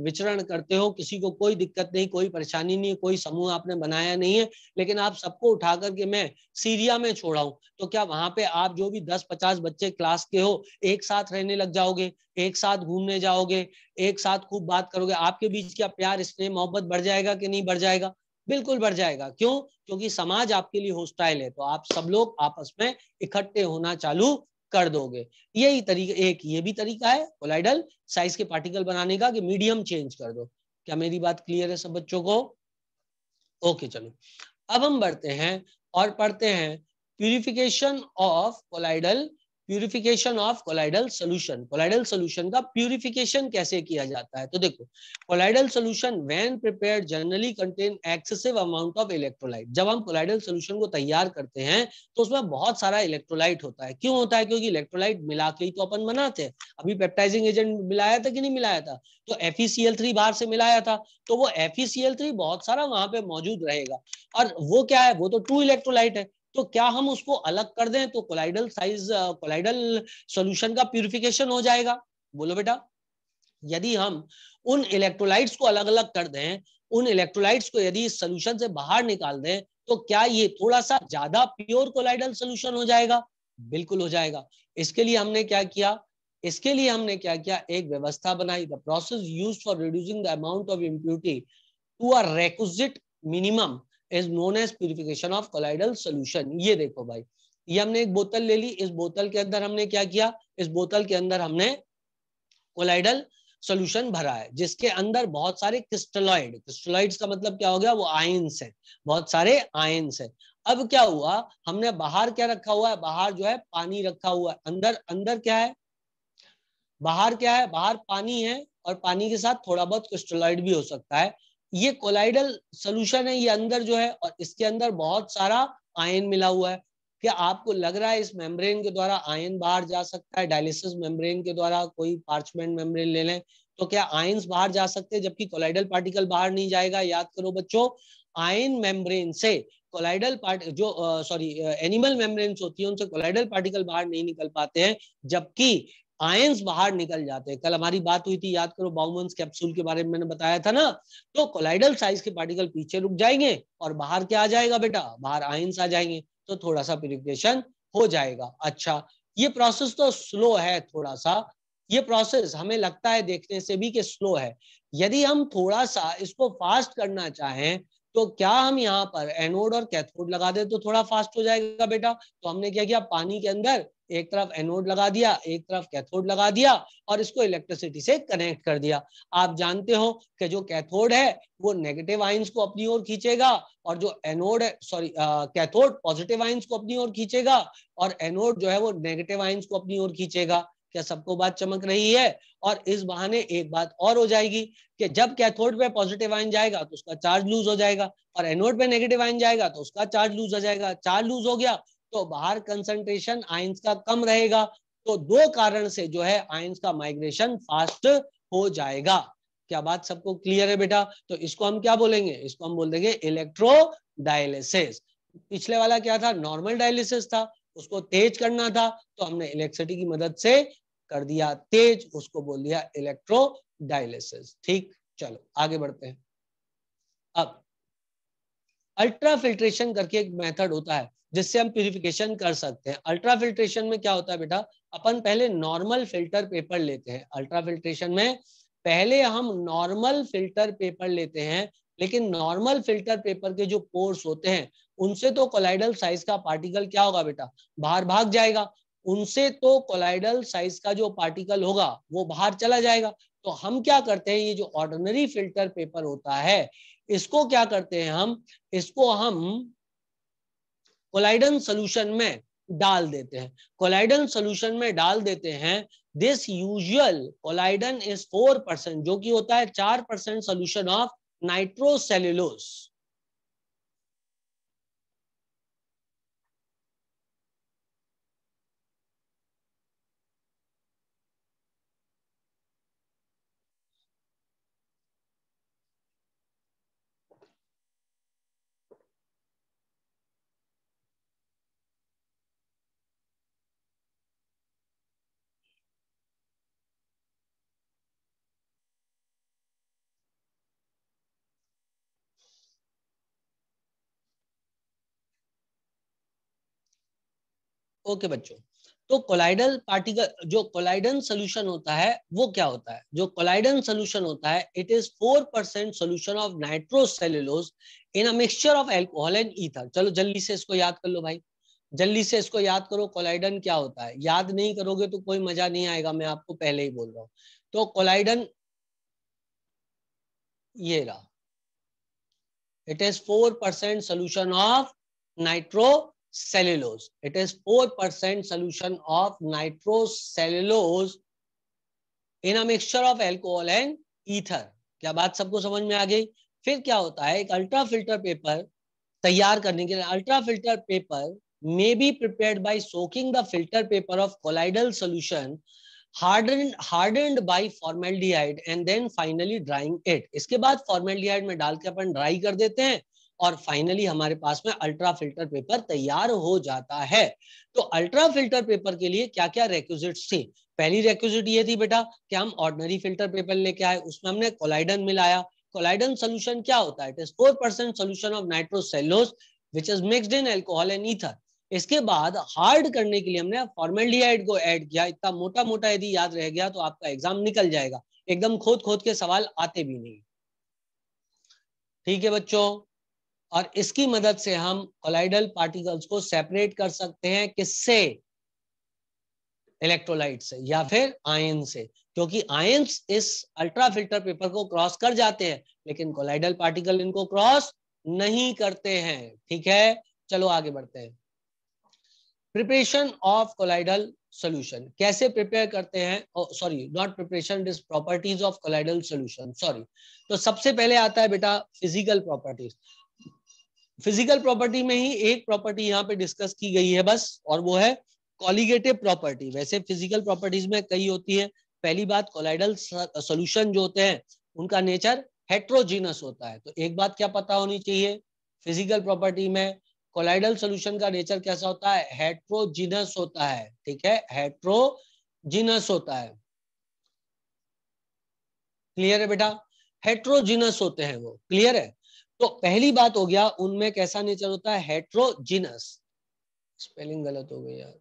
विचरण करते हो किसी को कोई दिक्कत नहीं कोई परेशानी नहीं कोई समूह आपने बनाया नहीं है लेकिन आप सबको उठा करके मैं सीरिया में छोड़ा हूँ तो क्या वहां पे आप जो भी दस पचास बच्चे क्लास के हो एक साथ रहने लग जाओगे एक साथ घूमने जाओगे एक साथ खूब बात करोगे आपके बीच क्या प्यार स्नेह मोहब्बत बढ़ जाएगा कि नहीं बढ़ जाएगा बिल्कुल बढ़ जाएगा क्यों क्योंकि समाज आपके लिए होस्टाइल है तो आप सब लोग आपस में इकट्ठे होना चालू कर दोगे यही तरीका एक ये भी तरीका है कोलाइडल साइज के पार्टिकल बनाने का कि मीडियम चेंज कर दो क्या मेरी बात क्लियर है सब बच्चों को ओके चलो अब हम बढ़ते हैं और पढ़ते हैं purification of colloidal purification of colloidal solution colloidal solution का प्यूरिफिकेशन कैसे किया जाता है तो देखो colloidal solution when prepare generally contain excessive amount of electrolyte जब हम कोलाइडल सोल्यूशन को तैयार करते हैं तो उसमें बहुत सारा इलेक्ट्रोलाइट होता है क्यों होता है क्योंकि इलेक्ट्रोलाइट मिला के ही तो अपन बनाते हैं अभी पेप्टाइजिंग एजेंट मिलाया था कि नहीं मिलाया था तो एफ बाहर से मिलाया था तो वो एफ बहुत सारा वहां पे मौजूद रहेगा और वो क्या है वो तो टू इलेक्ट्रोलाइट है तो क्या हम उसको अलग कर दें तो कोलाइडल साइज कोलाइडल सोल्यूशन का प्यूरिफिकेशन हो जाएगा बोलो बेटा यदि हम उन इलेक्ट्रोलाइट्स को अलग अलग कर दें उन इलेक्ट्रोलाइट्स को यदि सोल्यूशन से बाहर निकाल दें तो क्या ये थोड़ा सा ज्यादा प्योर कोलाइडल सोल्यूशन हो जाएगा बिल्कुल हो जाएगा इसके लिए हमने क्या किया इसके लिए हमने क्या किया एक व्यवस्था बनाई the process use for reducing the amount of impurity to a requisite minimum is known as purification of colloidal solution ये देखो भाई ये हमने एक बोतल ले ली इस बोतल के अंदर हमने क्या किया इस बोतल के अंदर हमने कोलाइडल सोल्यूशन भरा है जिसके अंदर बहुत सारे क्रिस्टलॉइड क्रिस्टलॉइड का मतलब क्या हो गया वो आयंस है बहुत सारे आयंस है अब क्या हुआ हमने बाहर क्या रखा हुआ है बाहर जो है पानी रखा हुआ है अंदर अंदर क्या है बाहर क्या है बाहर पानी है और पानी के साथ थोड़ा बहुत क्रिस्टलॉइड भी हो सकता है ये कोलाइडल सोल्यूशन है ये अंदर जो है और इसके अंदर बहुत सारा आयन मिला हुआ है क्या आपको लग रहा है इस मेम्ब्रेन के द्वारा आयन बाहर जा सकता है डायलिसिस मेम्ब्रेन के द्वारा कोई पार्चमेंट मेम्ब्रेन ले लें तो क्या आयन्स बाहर जा सकते हैं जबकि कोलाइडल पार्टिकल बाहर नहीं जाएगा याद करो बच्चों आयन मेम्ब्रेन से कोलाइडल पार्ट जो सॉरी एनिमल मेम्ब्रेन होती है उनसे कोलाइडल पार्टिकल बाहर नहीं निकल पाते हैं जबकि आयंस बाहर निकल जाते हैं कल हमारी बात हुई थी याद करो बाउमंस कैप्सूल के बारे में मैंने बताया था ना तो कोलाइडल साइज के पार्टिकल पीछे रुक जाएंगे और बाहर क्या आ जाएगा बेटा बाहर आयंस आ जाएंगे तो थोड़ा सा प्यूरिफिकेशन हो जाएगा अच्छा ये प्रोसेस तो स्लो है थोड़ा सा ये प्रोसेस हमें लगता है देखने से भी कि स्लो है यदि हम थोड़ा सा इसको फास्ट करना चाहें तो क्या हम यहाँ पर एनोड और कैथोड लगा दे तो थोड़ा फास्ट हो जाएगा बेटा तो हमने क्या किया पानी के अंदर एक तरफ एनोड लगा दिया एक तरफ कैथोड लगा दिया और इसको इलेक्ट्रिसिटी से कनेक्ट कर दिया आप जानते हो कि जो कैथोड है वो नेगेटिव आइंस को अपनी ओर खींचेगा और जो एनोड है सॉरी कैथोड पॉजिटिव आइंस को अपनी ओर खींचेगा और एनोड जो है वो नेगेटिव आइंस को अपनी ओर खींचेगा क्या सबको बात चमक रही है और इस बहाने एक बात और हो जाएगी कि जब कैथोड पे पॉजिटिव आयन जाएगा तो उसका चार्ज लूज हो जाएगा और एनोड पे नेगेटिव आइन जाएगा तो उसका चार्ज लूज हो जाएगा चार्ज लूज हो गया तो बाहर कंसंट्रेशन आइंस का कम रहेगा तो दो कारण से जो है आइंस का माइग्रेशन फास्ट हो जाएगा क्या बात सबको क्लियर है बेटा तो इसको हम क्या बोलेंगे इसको हम बोल देंगे इलेक्ट्रो डायलिसिस पिछले वाला क्या था नॉर्मल डायलिसिस था उसको तेज करना था तो हमने इलेक्ट्रिसिटी की मदद से कर दिया तेज उसको बोल दिया इलेक्ट्रो डायलिसिस ठीक चलो आगे बढ़ते हैं अब अल्ट्रा फिल्ट्रेशन करके एक मेथड होता है जिससे हम प्यूरिफिकेशन कर सकते हैं अल्ट्रा फिल्ट्रेशन में क्या होता है बेटा अपन पहले नॉर्मल फिल्टर पेपर लेते हैं अल्ट्रा फिल्ट्रेशन में पहले हम नॉर्मल फिल्टर पेपर लेते हैं लेकिन नॉर्मल फिल्टर पेपर के जो पोर्स होते हैं उनसे तो कोलाइडल साइज का पार्टिकल क्या होगा बेटा बाहर भाग जाएगा उनसे तो कोलाइडल साइज का जो पार्टिकल होगा वो बाहर चला जाएगा तो हम क्या करते हैं ये जो ऑर्डिनरी फिल्टर पेपर होता है इसको क्या करते हैं हम इसको हम कोलाइडन सोल्यूशन में डाल देते हैं कोलाइडन सोल्यूशन में डाल देते हैं this usual collodion is four percent जो कि होता है चार percent solution of nitrocellulose okay बच्चों तो कोलाइडल पार्टिकल जो कोलाइडन सोल्यूशन होता है वो क्या होता है जो कोलाइडन सोल्यूशन होता है it is four percent solution of nitrocellulose in a mixture of alcohol and ether चलो जल्दी से इसको याद कर लो भाई जल्दी से इसको याद करो कोलाइडन क्या होता है याद नहीं करोगे तो कोई मजा नहीं आएगा मैं आपको पहले ही बोल रहा हूं तो कोलाइडन ये रहा it is four percent solution of nitro cellulose. It is 4% solution of nitrocellulose in a mixture of alcohol and ether. kya baat sabko samajh mein aa gayi fir kya hota hai ek ultra filter paper taiyar karne ke liye ultra filter paper may be prepared by soaking the filter paper of colloidal solution hardened hardened by formaldehyde and then finally drying it iske baad formaldehyde mein dal ke apan dry kar dete hain और finally हमारे पास में ultra filter paper तैयार हो जाता है तो ultra filter paper के लिए क्या क्या रेक्विजिट्स थे पहली रेक्यूजिट ये थी बेटा कि हम ऑर्डनरी फिल्टर पेपर लेके आए उसमें हमने कोलाइडन मिलाया कोलाइडन सोल्यूशन क्या होता है it is four percent solution of nitrocellulose which is mixed in alcohol and ether इसके बाद हार्ड करने के लिए हमने फॉर्मेलिहाइड को ऐड किया इतना मोटा मोटा यदि याद रह गया तो आपका एग्जाम निकल जाएगा एकदम खोद खोद के सवाल आते भी नहीं ठीक है बच्चों और इसकी मदद से हम कोलाइडल पार्टिकल्स को सेपरेट कर सकते हैं किससे इलेक्ट्रोलाइट से या फिर आयन से क्योंकि आयंस इस अल्ट्रा फिल्टर पेपर को क्रॉस कर जाते हैं लेकिन कोलाइडल पार्टिकल इनको क्रॉस नहीं करते हैं ठीक है चलो आगे बढ़ते हैं प्रिपरेशन ऑफ कोलाइडल सोल्यूशन कैसे प्रिपेयर करते हैं sorry not preparation is properties of colloidal solution sorry तो सबसे पहले आता है बेटा फिजिकल प्रॉपर्टीज फिजिकल प्रॉपर्टी में ही एक प्रॉपर्टी यहाँ पे डिस्कस की गई है बस और वो है कॉलिगेटिव प्रॉपर्टी वैसे फिजिकल प्रॉपर्टीज में कई होती है पहली बात कोलाइडल सोल्यूशन जो होते हैं उनका नेचर हेट्रोजीनस होता है तो एक बात क्या पता होनी चाहिए फिजिकल प्रॉपर्टी में कोलाइडल सोल्यूशन का नेचर कैसा होता है हेट्रोजीनस होता है ठीक है हेट्रोजीनस होता है क्लियर है बेटा हेट्रोजीनस होते हैं वो क्लियर है तो पहली बात हो गया उनमें कैसा नेचर होता है हेट्रोजिनस स्पेलिंग गलत हो गई यार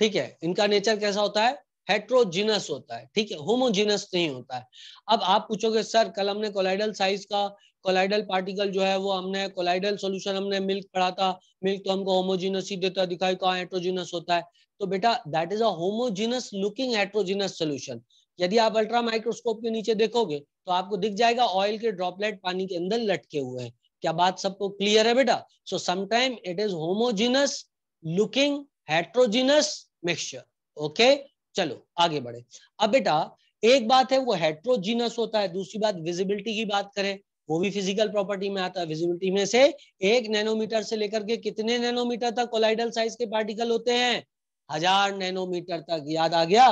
ठीक है इनका नेचर कैसा होता है हेट्रोजिनस होता है ठीक है होमोजिनस नहीं होता है अब आप पूछोगे सर कल हमने कोलाइडल साइज का कोलाइडल पार्टिकल जो है वो हमने कोलाइडल सॉल्यूशन हमने मिल्क पढ़ा था मिल्क तो हमको होमोजिनस ही देता दिखाई कहा हेट्रोजिनस होता है तो बेटा that is homogeneous looking heterogeneous solution यदि आप अल्ट्रा माइक्रोस्कोप के नीचे देखोगे तो आपको दिख जाएगा ऑयल के ड्रॉपलेट पानी के अंदर लटके हुए हैं क्या बात सबको क्लियर है बेटा सो समाइम it is homogeneous looking heterogeneous mixture okay चलो आगे बढ़े अब बेटा एक बात है वो हेट्रोजिनस होता है दूसरी बात विजिबिलिटी की बात करें वो भी फिजिकल प्रॉपर्टी में आता है विजिबिलिटी में से एक नैनोमीटर से लेकर के कितने नैनोमीटर तक कोलाइडल साइज के पार्टिकल होते हैं हजार नैनोमीटर तक याद आ गया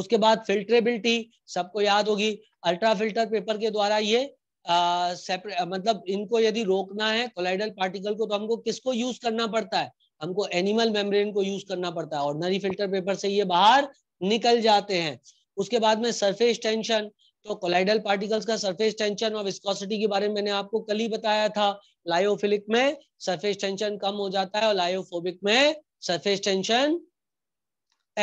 उसके बाद फिल्टरेबिलिटी सबको याद होगी अल्ट्रा फिल्टर पेपर के द्वारा ये आ, मतलब इनको यदि रोकना है कोलाइडल पार्टिकल को तो हमको किसको यूज करना पड़ता है हमको एनिमल मेम्ब्रेन को यूज करना पड़ता है ऑर्डनरी फिल्टर पेपर से ये बाहर निकल जाते हैं उसके बाद में सरफेस टेंशन तो कोलाइडल पार्टिकल्स का सरफेस टेंशन और विस्कोसिटी के बारे में मैंने आपको कल ही बताया था लायोफिलिक में सरफेस टेंशन कम हो जाता है और लायोफोबिक में surface tension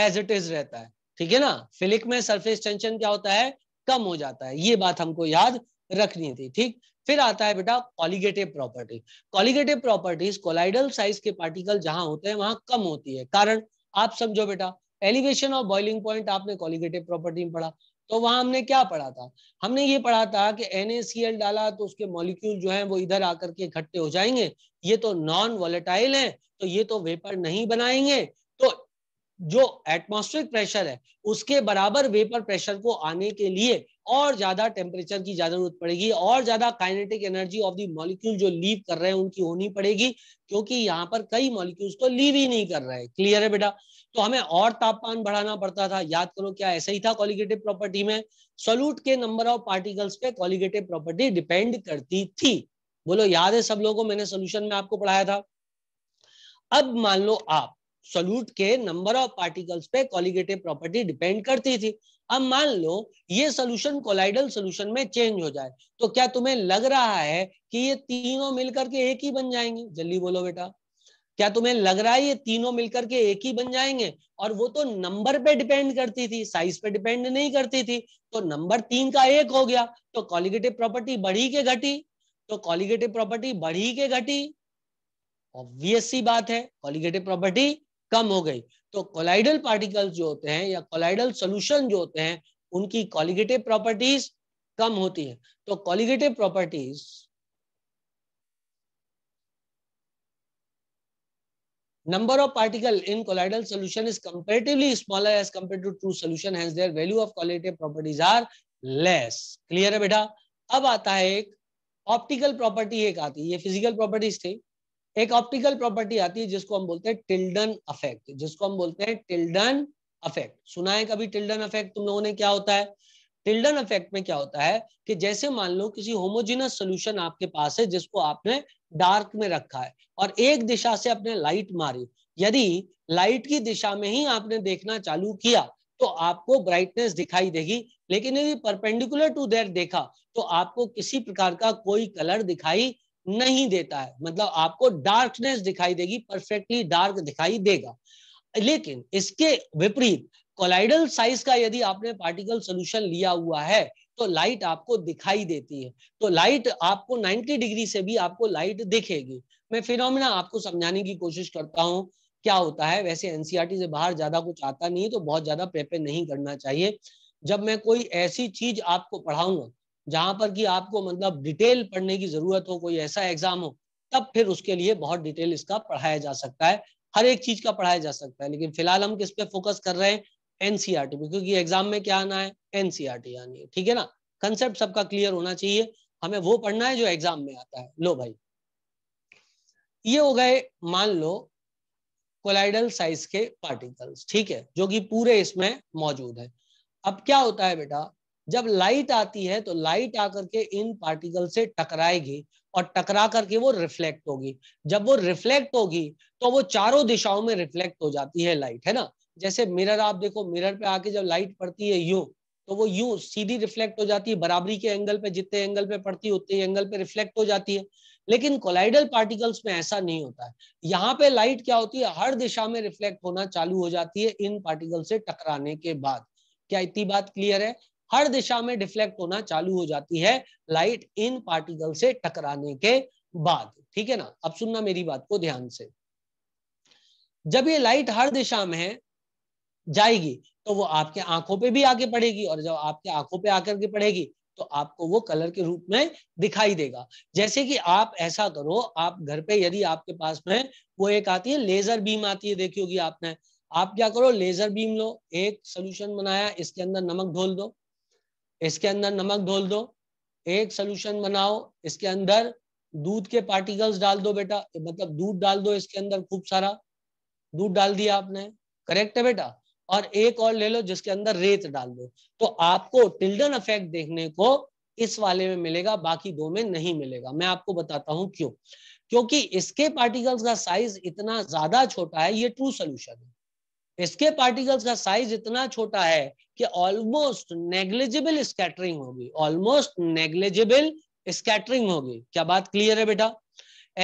as it is रहता है ठीक है ना फिलिक में सरफेस टेंशन क्या होता है कम हो जाता है ये बात हमको याद रखनी थी ठीक फिर आता है बेटा colligative property colligative properties colloidal size के पार्टिकल जहां होते हैं वहां कम होती है कारण आप समझो बेटा एलिवेशन ऑफ बॉइलिंग पॉइंट आपने कॉलिगेटिव प्रॉपर्टी में पढ़ा तो वहां हमने क्या पढ़ा था हमने ये पढ़ा था कि एन डाला तो उसके मॉलिक्यूल जो है वो इधर आकर के इकट्ठे हो जाएंगे ये तो नॉन वॉलेटाइल है तो ये तो वेपर नहीं बनाएंगे जो एटमॉस्फेरिक प्रेशर है उसके बराबर वेपर प्रेशर को आने के लिए और ज्यादा टेम्परेचर की जरूरत पड़ेगी और ज्यादा kinetic energy of the molecule जो लीव कर रहे हैं उनकी होनी पड़ेगी क्योंकि यहाँ पर कई मॉलिक्यूल्स तो लीव ही नहीं कर रहे हैं क्लियर है बेटा तो हमें और तापमान बढ़ाना पड़ता था याद करो क्या ऐसा ही था कॉलिगेटिव प्रॉपर्टी में सोल्यूट के नंबर ऑफ पार्टिकल्स पे कॉलिगेटिव प्रॉपर्टी डिपेंड करती थी बोलो याद है सब लोगों को मैंने सोल्यूशन में आपको पढ़ाया था अब मान लो आप सोल्यूट के नंबर ऑफ पार्टिकल्स पे कॉलिगेटिव प्रॉपर्टी डिपेंड करती थी अब मान लो ये सोल्यूशन कोलाइडल सोल्यूशन में चेंज हो जाए तो क्या तुम्हें लग रहा है कि ये तीनों मिलकर के एक ही बन जाएंगे जल्दी बोलो बेटा क्या तुम्हें लग रहा है ये तीनों मिलकर के एक ही बन जाएंगे और वो तो नंबर पे डिपेंड करती थी साइज पे डिपेंड नहीं करती थी तो नंबर तीन का एक हो गया तो कॉलिगेटिव प्रॉपर्टी बढ़ी के घटी तो कॉलिगेटिव प्रॉपर्टी बढ़ी के घटी ऑब्वियस सी बात है कॉलिगेटिव प्रॉपर्टी कम हो गई तो कोलाइडल पार्टिकल्स जो होते हैं या कोलाइडल सोल्यूशन जो होते हैं उनकी कॉलिगेटिव प्रॉपर्टीज कम होती है तो colligative properties number of particle in colloidal solution is comparatively smaller as compare to true solution value of qualitative properties are less clear है बेटा अब आता है एक ऑप्टिकल प्रॉपर्टी एक आती है ये फिजिकल प्रॉपर्टीज थी एक ऑप्टिकल प्रॉपर्टी आती है जिसको हम बोलते हैं टिल्डन अफेक्ट जिसको हम बोलते हैं टिल्डन अफेक्ट सुना है कभी टिल्डन अफेक्ट तुम लोगों ने क्या होता है टिल्डन अफेक्ट में क्या होता है कि जैसे मान लो किसी होमोजिनस सोल्यूशन आपके पास है जिसको आपने डार्क में रखा है और एक दिशा से आपने लाइट मारी यदि लाइट की दिशा में ही आपने देखना चालू किया तो आपको ब्राइटनेस दिखाई देगी लेकिन यदि परपेंडिकुलर टू देर देखा तो आपको किसी प्रकार का कोई कलर दिखाई नहीं देता है मतलब आपको डार्कनेस दिखाई देगी परफेक्टली डार्क दिखाई देगा लेकिन इसके विपरीत कोलाइडल साइज का यदि आपने पार्टिकल सोल्यूशन लिया हुआ है तो लाइट आपको दिखाई देती है तो लाइट आपको 90 डिग्री से भी आपको लाइट दिखेगी मैं फिनोमिना आपको समझाने की कोशिश करता हूँ क्या होता है वैसे एनसीआरटी e से बाहर ज्यादा कुछ आता नहीं तो बहुत ज्यादा प्रेपर नहीं करना चाहिए जब मैं कोई ऐसी चीज आपको पढ़ाऊंगा जहां पर कि आपको मतलब डिटेल पढ़ने की जरूरत हो कोई ऐसा एग्जाम हो तब फिर उसके लिए बहुत डिटेल इसका पढ़ाया जा सकता है हर एक चीज का पढ़ाया जा सकता है लेकिन फिलहाल हम किस पे फोकस कर रहे हैं एनसीआरटी पे क्योंकि एग्जाम में क्या आना है एनसीआरटी आनी है ठीक है ना कंसेप्ट सबका क्लियर होना चाहिए हमें वो पढ़ना है जो एग्जाम में आता है लो भाई ये हो गए मान लो कोलाइडल साइज के पार्टिकल्स ठीक है जो कि पूरे इसमें मौजूद है अब क्या होता है बेटा जब लाइट आती है तो लाइट आकर के इन पार्टिकल से टकराएगी और टकरा करके वो रिफ्लेक्ट होगी जब वो रिफ्लेक्ट होगी तो वो चारों दिशाओं में रिफ्लेक्ट हो जाती है लाइट है ना जैसे मिरर आप देखो मिरर पे आके जब लाइट पड़ती है यू तो वो यू सीधी रिफ्लेक्ट हो जाती है बराबरी के एंगल पे जितने एंगल पे पड़ती है उतने एंगल पे रिफ्लेक्ट हो जाती है लेकिन कोलाइडल पार्टिकल्स में ऐसा नहीं होता है यहाँ पे लाइट क्या होती है हर दिशा में रिफ्लेक्ट होना चालू हो जाती है इन पार्टिकल से टकराने के बाद क्या इतनी बात क्लियर है हर दिशा में डिफ्लेक्ट होना चालू हो जाती है लाइट इन पार्टिकल से टकराने के बाद ठीक है ना अब सुनना मेरी बात को ध्यान से जब ये लाइट हर दिशा में जाएगी तो वो आपके आंखों पे भी आके पड़ेगी और जब आपके आंखों पे आकर के पड़ेगी तो आपको वो कलर के रूप में दिखाई देगा जैसे कि आप ऐसा करो आप घर पे यदि आपके पास में वो एक आती है लेजर बीम आती है देखी होगी आपने आप क्या करो लेजर बीम लो एक सोल्यूशन बनाया इसके अंदर नमक ढोल दो इसके अंदर नमक घोल दो एक सोल्यूशन बनाओ इसके अंदर दूध के पार्टिकल्स डाल दो बेटा मतलब दूध डाल दो इसके अंदर खूब सारा दूध डाल दिया आपने करेक्ट है बेटा और एक और ले लो जिसके अंदर रेत डाल दो तो आपको टिल्डन इफेक्ट देखने को इस वाले में मिलेगा बाकी दो में नहीं मिलेगा मैं आपको बताता हूं क्यों क्योंकि इसके पार्टिकल्स का साइज इतना ज्यादा छोटा है ये ट्रू सोल्यूशन है इसके पार्टिकल्स का साइज इतना छोटा है कि ऑलमोस्ट नेग्लिजिबल स्कैटरिंग होगी ऑलमोस्ट नेग्लिजिबल स्कैटरिंग होगी क्या बात क्लियर है बेटा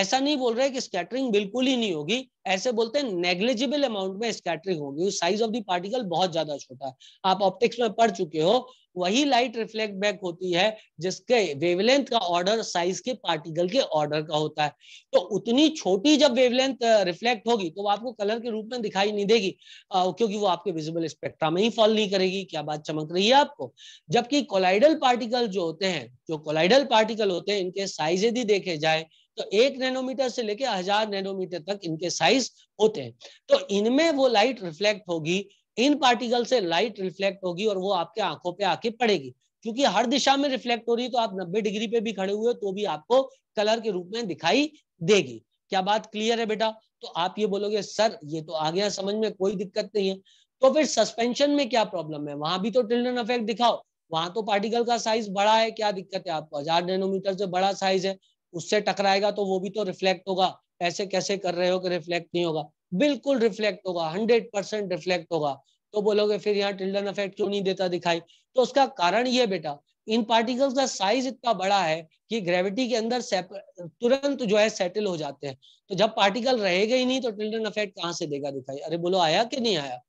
ऐसा नहीं बोल रहे कि स्कैटरिंग बिल्कुल ही नहीं होगी ऐसे बोलते हैं नेग्लिजिबल अमाउंट में स्कैटरिंग होगी साइज ऑफ दी पार्टिकल बहुत ज्यादा छोटा है आप ऑप्टिक्स में पढ़ चुके हो वही लाइट रिफ्लेक्ट बैक होती है जिसके वेवलेंथ का ऑर्डर साइज के पार्टिकल के ऑर्डर का होता है तो उतनी छोटी जब वेवलेंथ रिफ्लेक्ट uh, होगी तो आपको कलर के रूप में दिखाई नहीं देगी uh, क्योंकि वो आपके विजिबल स्पेक्ट्रा में ही फॉल नहीं करेगी क्या बात चमक रही है आपको जबकि कोलाइडल पार्टिकल जो होते हैं जो कोलाइडल पार्टिकल होते हैं इनके साइज यदि देखे जाए तो एक नैनोमीटर से लेकर हजार नैनोमीटर तक इनके साइज होते हैं तो इनमें वो लाइट रिफ्लेक्ट होगी इन पार्टिकल से लाइट रिफ्लेक्ट होगी और वो आपके आंखों पे आके पड़ेगी क्योंकि हर दिशा में रिफ्लेक्ट हो रही है तो आप 90 डिग्री पे भी खड़े हुए तो भी आपको कलर के रूप में दिखाई देगी क्या बात क्लियर है बेटा तो आप ये बोलोगे सर ये तो आ गया समझ में कोई दिक्कत नहीं है तो फिर सस्पेंशन में क्या प्रॉब्लम है वहां भी तो टिल्डन इफेक्ट दिखाओ वहां तो पार्टिकल का साइज बड़ा है क्या दिक्कत है आपको हजार नैनोमीटर से बड़ा साइज है उससे टकराएगा तो वो भी तो रिफ्लेक्ट होगा ऐसे कैसे कर रहे हो कि रिफ्लेक्ट नहीं होगा बिल्कुल रिफ्लेक्ट होगा हंड्रेड परसेंट रिफ्लेक्ट होगा तो बोलोगे फिर यहाँ टिल्डन इफेक्ट क्यों नहीं देता दिखाई तो उसका कारण ये बेटा इन पार्टिकल्स का साइज इतना बड़ा है कि ग्रेविटी के अंदर तुरंत जो है सेटल हो जाते हैं तो जब पार्टिकल रहेगा ही नहीं तो टिल्डन इफेक्ट कहाँ से देगा दिखाई अरे बोलो आया कि नहीं आया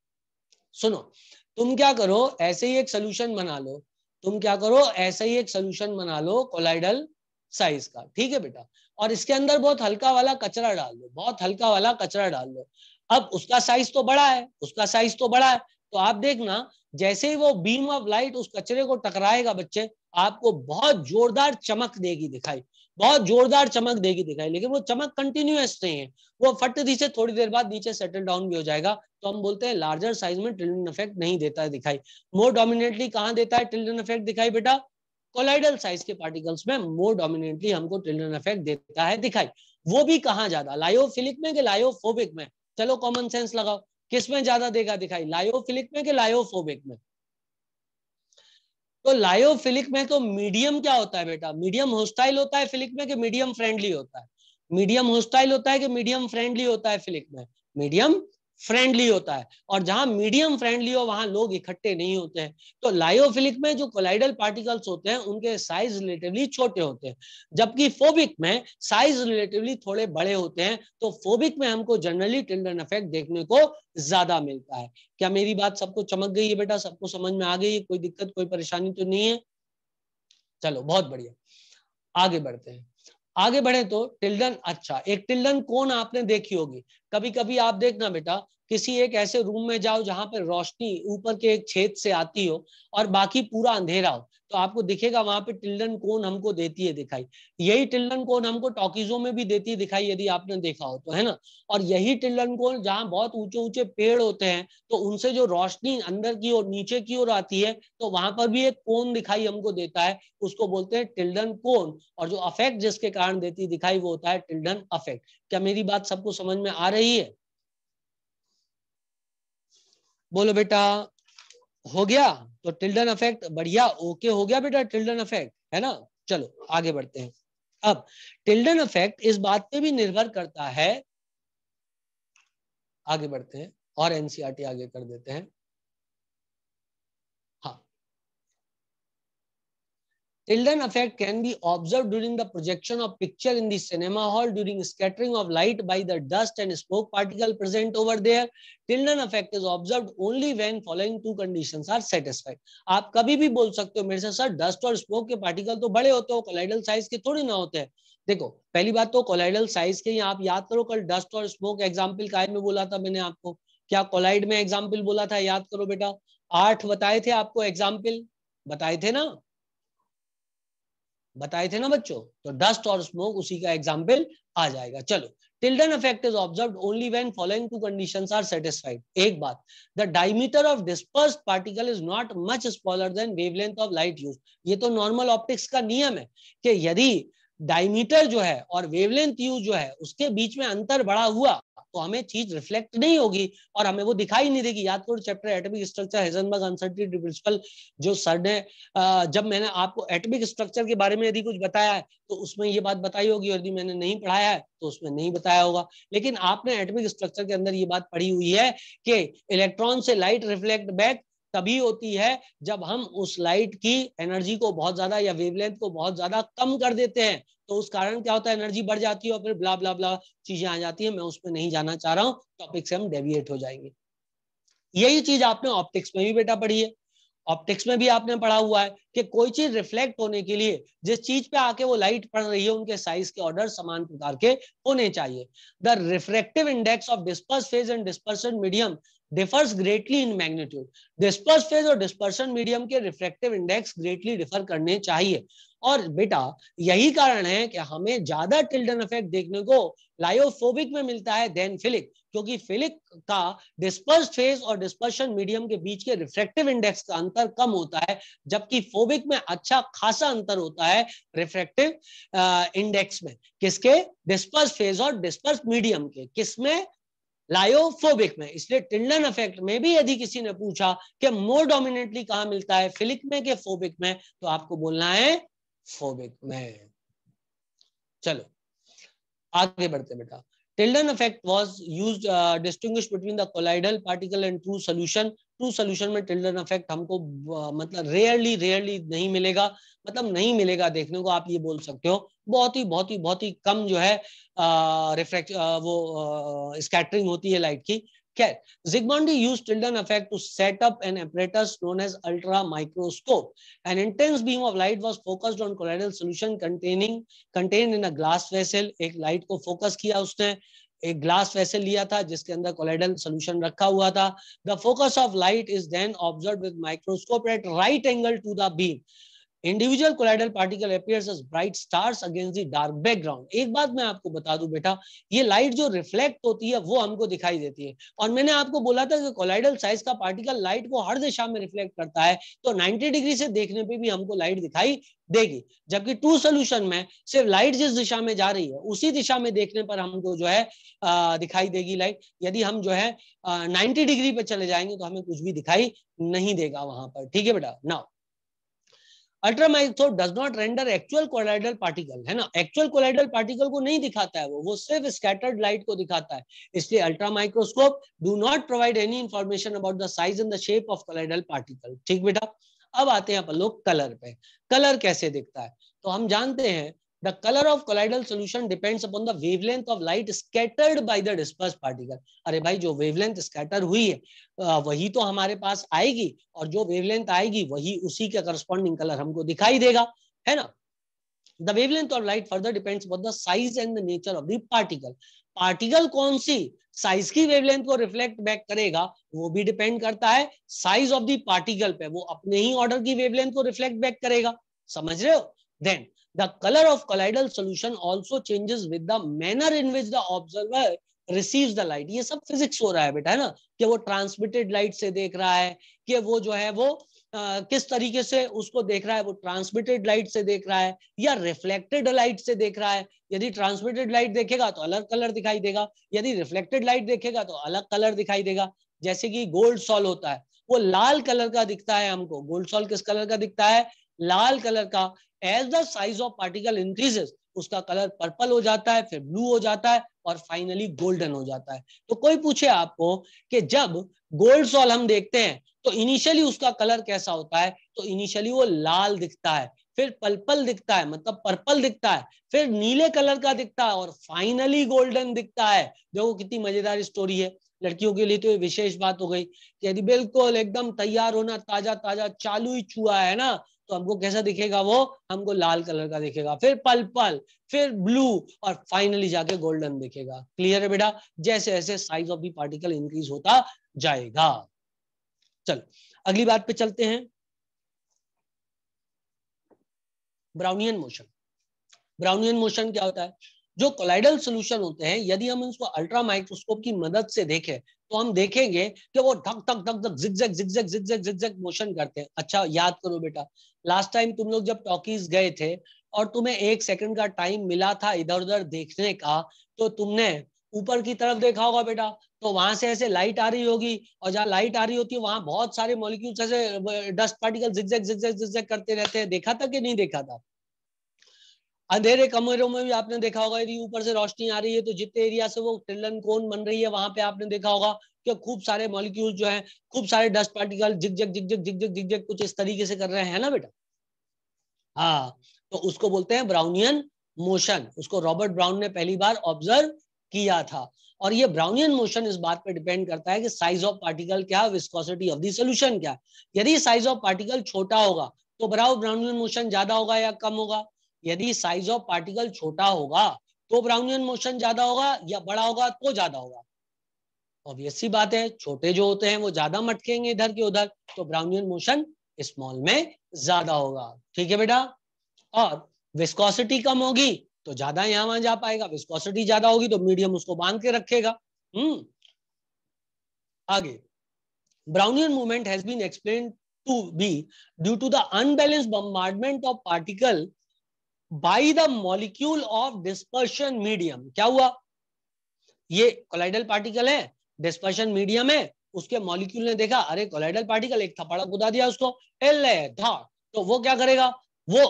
सुनो तुम क्या करो ऐसे ही एक सोल्यूशन बना लो तुम क्या करो ऐसे ही एक सोल्यूशन बना लो कोलाइडल साइज का ठीक है बेटा और इसके अंदर बहुत हल्का वाला कचरा डाल दो बहुत हल्का वाला कचरा डाल दो अब उसका साइज तो बड़ा है उसका साइज तो बड़ा है तो आप देखना जैसे ही वो बीम ऑफ लाइट उस कचरे को टकराएगा बच्चे आपको बहुत जोरदार चमक देगी दिखाई बहुत जोरदार चमक देगी दिखाई लेकिन वो चमक कंटिन्यूस नहीं है वो फट से थोड़ी देर बाद नीचे सेटल डाउन भी हो जाएगा तो हम बोलते हैं लार्जर साइज में ट्रिलियन इफेक्ट नहीं देता है दिखाई मोर डोमिनेटली कहाँ देता है ट्रिलियन इफेक्ट दिखाई बेटा कोलाइडल साइज के पार्टिकल्स में मोर डोमिनेंटली हमको टिल्डन इफेक्ट देता है दिखाई वो भी कहा ज्यादा लायोफिलिक में कि लायोफोबिक में चलो कॉमन सेंस लगाओ किस में ज्यादा देगा दिखाई लायोफिलिक में कि लायोफोबिक में तो लायोफिलिक में तो मीडियम क्या होता है बेटा मीडियम होस्टाइल होता है फिलिक में कि मीडियम फ्रेंडली होता है मीडियम होस्टाइल होता है कि मीडियम फ्रेंडली होता है फिलिक में मीडियम फ्रेंडली होता है और जहां मीडियम फ्रेंडली हो वहां लोग इकट्ठे नहीं होते हैं तो लायोफिलिक में जो कोलाइडल पार्टिकल्स होते हैं उनके साइज रिलेटिवली छोटे होते हैं जबकि फोबिक में साइज रिलेटिवली थोड़े बड़े होते हैं तो फोबिक में हमको जनरली टेंडर इफेक्ट देखने को ज्यादा मिलता है क्या मेरी बात सबको चमक गई है बेटा सबको समझ में आ गई है कोई दिक्कत कोई परेशानी तो नहीं है चलो बहुत बढ़िया आगे बढ़ते हैं आगे बढ़े तो टिल्डन अच्छा एक टिल्डन कौन आपने देखी होगी कभी कभी आप देखना बेटा किसी एक ऐसे रूम में जाओ जहां पर रोशनी ऊपर के एक छेद से आती हो और बाकी पूरा अंधेरा हो तो आपको दिखेगा वहां पे टिल्डन कोन हमको देती है दिखाई यही टिल्डन कोन हमको टॉकीजो में भी देती है दिखाई यदि आपने देखा हो तो है ना और यही टिल्डन कोन जहाँ बहुत ऊंचे ऊंचे पेड़ होते हैं तो उनसे जो रोशनी अंदर की ओर नीचे की ओर आती है तो वहां पर भी एक कोन दिखाई हमको देता है उसको बोलते हैं टिल्डन कोन और जो अफेक्ट जिसके कारण देती दिखाई वो होता है टिल्डन अफेक्ट क्या मेरी बात सबको समझ में आ रही है बोलो बेटा हो गया तो टिल्डन अफेक्ट बढ़िया ओके हो गया बेटा टिल्डन अफेक्ट है ना चलो आगे बढ़ते हैं अब टिल्डन अफेक्ट इस बात पे भी निर्भर करता है आगे बढ़ते हैं और एनसीआरटी e आगे कर देते हैं Tilden effect can be observed during the projection of picture in the cinema hall during scattering of light by the dust and smoke particle present over there. Tilden effect is observed only when following two conditions are satisfied. आप कभी भी बोल सकते हो मेरे से sir dust और smoke के पार्टिकल तो बड़े होते हो कोलाइडल साइज के थोड़ी ना होते हैं देखो पहली बात तो कोलाइडल साइज के ही आप याद करो कल डस्ट और स्मोक एग्जाम्पल का में बोला था मैंने आपको क्या कोलाइड में एग्जाम्पल बोला था याद करो बेटा आठ बताए थे आपको एग्जाम्पल बताए थे ना बताए थे ना बच्चों तो डस्ट और स्मोक उसी का एग्जाम्पल आ जाएगा चलो Tyndall effect is observe only when following two condition are satisfied एक बात the diameter of disperse particle is not much smaller than wavelength of light use ये तो नॉर्मल ऑप्टिक्स का नियम है कि यदि डायमीटर जो है और वेवलेंथ यू जो है उसके बीच में अंतर बड़ा हुआ तो हमें चीज रिफ्लेक्ट नहीं होगी और हमें वो दिखाई नहीं देगी याद करो chapter atomic structure Heisenberg uncertainty principle जो सर ने जब मैंने आपको एटॉमिक स्ट्रक्चर के बारे में यदि कुछ बताया है तो उसमें ये बात बताई होगी और यदि मैंने नहीं पढ़ाया है तो उसमें नहीं बताया होगा लेकिन आपने एटॉमिक स्ट्रक्चर के अंदर ये बात पढ़ी हुई है कि इलेक्ट्रॉन से लाइट रिफ्लेक्ट बैक तभी होती है जब हम उस लाइट की एनर्जी को बहुत ज्यादा या वेवलेंथ को बहुत ज्यादा कम कर देते हैं तो उस कारण क्या होता है एनर्जी बढ़ जाती है और फिर ब्ला ब्ला ब्ला चीजें आ जाती है मैं उसमें नहीं जाना चाह रहा हूँ टॉपिक से हम डेविएट हो जाएंगे यही चीज आपने ऑप्टिक्स में भी बेटा पढ़ी है ऑप्टिक्स में भी आपने पढ़ा हुआ है कि कोई चीज रिफ्लेक्ट होने के लिए जिस चीज पे आके वो लाइट पड़ रही है उनके साइज के ऑर्डर समान प्रकार के होने चाहिए the refractive index of disperse phase and disperse medium differs greatly in magnitude. Dispersed phase और dispersion medium के refractive index greatly differ करने चाहिए और बेटा यही कारण है कि हमें ज्यादा टिल्डन इफेक्ट देखने को लायोफोबिक में मिलता है देन फिलिक क्योंकि फिलिक का डिस्पर्स फेज और डिस्पर्शन मीडियम के बीच के रिफ्रैक्टिव इंडेक्स का अंतर कम होता है जबकि फोबिक में अच्छा खासा अंतर होता है रिफ्रैक्टिव इंडेक्स में किसके डिस्पर्स फेज और डिस्पर्स मीडियम के किसमें लायोफोबिक में इसलिए टिंडन इफेक्ट में भी यदि किसी ने पूछा कि मोर डोमिनेंटली कहा मिलता है फिलिक में के फोबिक में तो आपको बोलना है फोबिक में चलो आगे बढ़ते बेटा Tilden effect was used uh, distinguish between the colloidal particle and true solution true solution में टिल्डन इफेक्ट हमको मतलब रेयरली रेयरली नहीं मिलेगा मतलब नहीं मिलेगा देखने को आप ये बोल सकते हो बहुत ही बहुत ही बहुत ही कम जो है रिफ्रैक्ट वो स्कैटरिंग होती है लाइट की खैर Zsigmondy used Tyndall effect to setup an apparatus known as ultra microscope an intense beam of light was focused on colloidal solution containing contain in a glass vessel एक light को focus किया उसने एक glass वैसे लिया था जिसके अंदर कोलेडल सोल्यूशन रखा हुआ था the focus of light is then observe with microscope at right angle to the beam individual colloidal particle appears as bright stars against the dark background एक बात मैं आपको बता दूं बेटा ये लाइट जो रिफ्लेक्ट होती है वो हमको दिखाई देती है और मैंने आपको बोला था कि कोलाइडल साइज का पार्टिकल लाइट को हर दिशा में रिफ्लेक्ट करता है तो 90 डिग्री से देखने पे भी हमको लाइट दिखाई देगी जबकि टू सोल्यूशन में सिर्फ लाइट जिस दिशा में जा रही है उसी दिशा में देखने पर हमको जो है आ, दिखाई देगी लाइट यदि हम जो है नाइन्टी डिग्री पे चले जाएंगे तो हमें कुछ भी दिखाई नहीं देगा वहां पर ठीक है बेटा now ultra microscope does not render actual colloidal particle है ना एक्चुअल कोलाइडल पार्टिकल को नहीं दिखाता है वो वो सिर्फ स्कैटर्ड लाइट को दिखाता है इसलिए ultra microscope do not provide any information about the size and the shape of colloidal particle ठीक बेटा अब आते हैं अपन लोग कलर पे कलर कैसे दिखता है तो हम जानते हैं the color of colloidal solution depends upon the wavelength of light scattered by the dispersed particle अरे भाई जो wavelength scatter हुई है वही तो हमारे पास आएगी और जो wavelength आएगी वही उसी के corresponding color हमको दिखाई देगा है ना the wavelength of light further depends upon the size and the nature of the particle particle कौन सी साइज की वेवलेंथ को रिफ्लेक्ट बैक करेगा वो भी डिपेंड करता है साइज ऑफ द पार्टिकल पे वो अपने ही ऑर्डर की वेवलेंथ को रिफ्लेक्ट बैक करेगा समझ रहे हो then The color of colloidal solution also changes with the manner in which the observer receives the light ये सब फिजिक्स हो रहा है बेटा है ना कि वो ट्रांसमिटेड लाइट से देख रहा है कि वो जो है वो आ, किस तरीके से उसको देख रहा है वो ट्रांसमिटेड लाइट से देख रहा है या रिफ्लेक्टेड लाइट से देख रहा है यदि ट्रांसमिटेड लाइट देखेगा तो अलग कलर दिखाई देगा यदि रिफ्लेक्टेड लाइट देखेगा तो अलग कलर दिखाई देगा जैसे कि गोल्ड सॉल होता है वो लाल कलर का दिखता है हमको गोल्ड सॉल किस कलर का दिखता है लाल कलर का as the size of particle increases उसका कलर पर्पल हो जाता है फिर ब्लू हो जाता है और फाइनली गोल्डन हो जाता है तो कोई पूछे आपको कि जब गोल्ड सॉल हम देखते हैं तो इनिशियली उसका कलर कैसा होता है तो इनिशियली वो लाल दिखता है फिर पर्पल दिखता है मतलब पर्पल दिखता है फिर नीले कलर का दिखता है और फाइनली गोल्डन दिखता है देखो कितनी मजेदार स्टोरी है लड़कियों के लिए तो ये विशेष बात हो गई कि यदि बिल्कुल एकदम तैयार होना ताजा ताजा चालू ही छुआ है ना तो हमको कैसा दिखेगा वो हमको लाल कलर का दिखेगा फिर पल फिर ब्लू और फाइनली जाके गोल्डन दिखेगा क्लियर है बेटा जैसे जैसे size of the particle increase होता जाएगा चलो अगली बात पे चलते हैं ब्राउनियन मोशन ब्राउनियन मोशन क्या होता है जो कोलाइडल सोल्यूशन होते हैं यदि हम इसको अल्ट्रा माइक्रोस्कोप की मदद से देखें तो हम देखेंगे कि वो धक धक धक धक zigzag zigzag zigzag zigzag motion करते हैं अच्छा याद करो बेटा लास्ट टाइम तुम लोग जब टॉकीज गए थे और तुम्हें एक सेकंड का टाइम मिला था इधर उधर देखने का तो तुमने ऊपर की तरफ देखा होगा बेटा तो वहां से ऐसे लाइट आ रही होगी और जहाँ लाइट आ रही होती है वहां बहुत सारे मॉलिक्यूल्स ऐसे dust particle zigzag zigzag zigzag करते रहते हैं देखा था कि नहीं देखा था अंधेरे कमरों में भी आपने देखा होगा यदि ऊपर से रोशनी आ रही है तो जितने एरिया से वो ट्रिलन कोन बन रही है वहां पे आपने देखा होगा कि खूब सारे मॉलिक्यूल जो है खूब सारे डस्ट पार्टिकल झिक झिक झिक झिक कुछ इस तरीके से कर रहे हैं ना बेटा हाँ तो उसको बोलते हैं ब्राउनियन मोशन उसको रॉबर्ट ब्राउन ने पहली बार ऑब्जर्व किया था और ये ब्राउनियन मोशन इस बात पे डिपेंड करता है कि साइज ऑफ पार्टिकल क्या विस्कोसिटी ऑफ दी सोल्यूशन क्या यदि साइज ऑफ पार्टिकल छोटा होगा तो बराबर ब्राउनियन मोशन ज्यादा होगा या कम होगा यदि साइज ऑफ पार्टिकल छोटा होगा तो ब्राउनियन मोशन ज्यादा होगा या बड़ा होगा तो ज्यादा होगा ऑब्वियसली बात है छोटे जो होते हैं वो ज्यादा मटकेंगे इधर के उधर तो ब्राउनियन मोशन स्मॉल में ज्यादा होगा ठीक है बेटा और विस्कोसिटी कम होगी तो ज्यादा यहां वहां जा पाएगा विस्कोसिटी ज्यादा होगी तो मीडियम उसको बांध के रखेगा हम्म आगे Brownian movement has been explain to be due to the unbalance bombardment of particle by the molecule of dispersion medium क्या हुआ ये कोलाइडल पार्टिकल है डिस्पर्शन मीडियम है उसके मॉलिक्यूल ने देखा अरे कोलाइडल पार्टिकल एक थपड़ा कुदा दिया उसको एल था तो वो क्या करेगा वो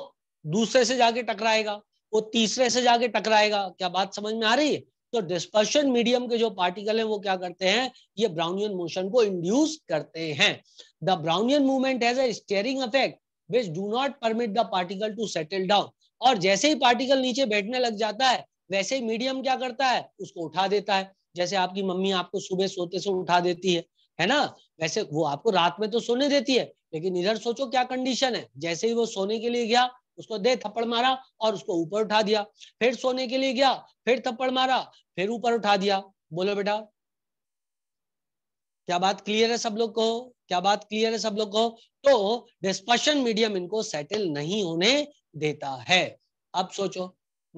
दूसरे से जाके टकराएगा वो तीसरे से जाके टकराएगा क्या बात समझ में आ रही है तो डिस्पर्शन मीडियम के जो पार्टिकल है वो क्या करते हैं ये ब्राउनियन मोशन को इंड्यूस करते हैं द ब्राउनियन मूवमेंट है stirring effect which do not permit the particle to settle down और जैसे ही पार्टिकल नीचे बैठने लग जाता है वैसे ही मीडियम क्या करता है उसको उठा देता है जैसे आपकी मम्मी आपको सुबह सोते से उठा देती है है ना वैसे वो आपको रात में तो सोने देती है लेकिन इधर सोचो क्या कंडीशन है जैसे ही वो सोने के लिए गया उसको दे थप्पड़ मारा और उसको ऊपर उठा दिया फिर सोने के लिए गया फिर थप्पड़ मारा फिर ऊपर उठा दिया बोलो बेटा क्या बात क्लियर है सब लोग को क्या बात क्लियर है सब लोग को तो डिस्पर्शन मीडियम इनको सेटल नहीं होने देता है अब सोचो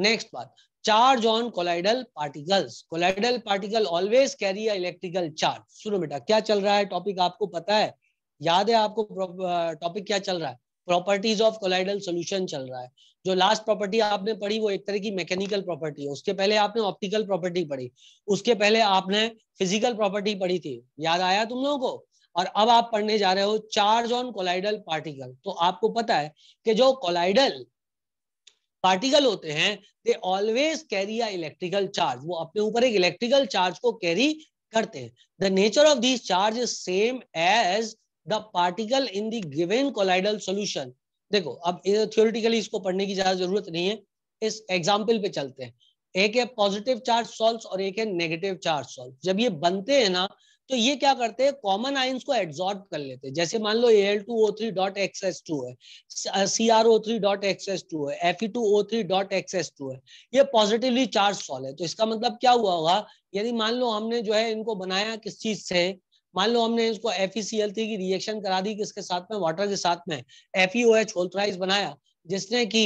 नेक्स्ट बात charge on colloidal particles colloidal particle always carry electrical charge सुनो बेटा क्या चल रहा है टॉपिक आपको पता है याद है आपको टॉपिक क्या चल रहा है प्रॉपर्टीज ऑफ कोलाइडल सोल्यूशन चल रहा है जो लास्ट प्रॉपर्टी आपने पढ़ी वो एक तरह की मैकेनिकल प्रॉपर्टी है उसके पहले आपने ऑप्टिकल प्रॉपर्टी पढ़ी उसके पहले आपने फिजिकल प्रॉपर्टी पढ़ी थी याद आया तुम लोगों को और अब आप पढ़ने जा रहे हो चार्ज ऑन कोलाइडल पार्टिकल तो आपको पता है कि जो कोलाइडल पार्टिकल होते हैं they always carry a electrical charge वो अपने ऊपर एक इलेक्ट्रिकल चार्ज को कैरी करते हैं the nature of this charge is same as the particle in the given colloidal solution देखो अब थियोरिटिकली इसको पढ़ने की ज्यादा जरूरत नहीं है इस एग्जाम्पल पे चलते हैं एक है पॉजिटिव चार्ज सॉल्व और एक है नेगेटिव चार्ज सॉल्व जब ये बनते हैं ना तो ये क्या करते हैं कॉमन आइन्स को एब्जॉर्ब कर लेते हैं जैसे मान लो L two O three dot XS two है C R O three dot XS two है F E two O three dot XS two है ये पॉजिटिवली चार्ज सॉल है तो इसका मतलब क्या हुआ होगा यदि मान लो हमने जो है इनको बनाया किस चीज से मान लो हमने इसको एफ e की रिएक्शन करा दी किसके साथ में वाटर के साथ में एफ ई ओ एच होल्थराइज बनाया जिसने की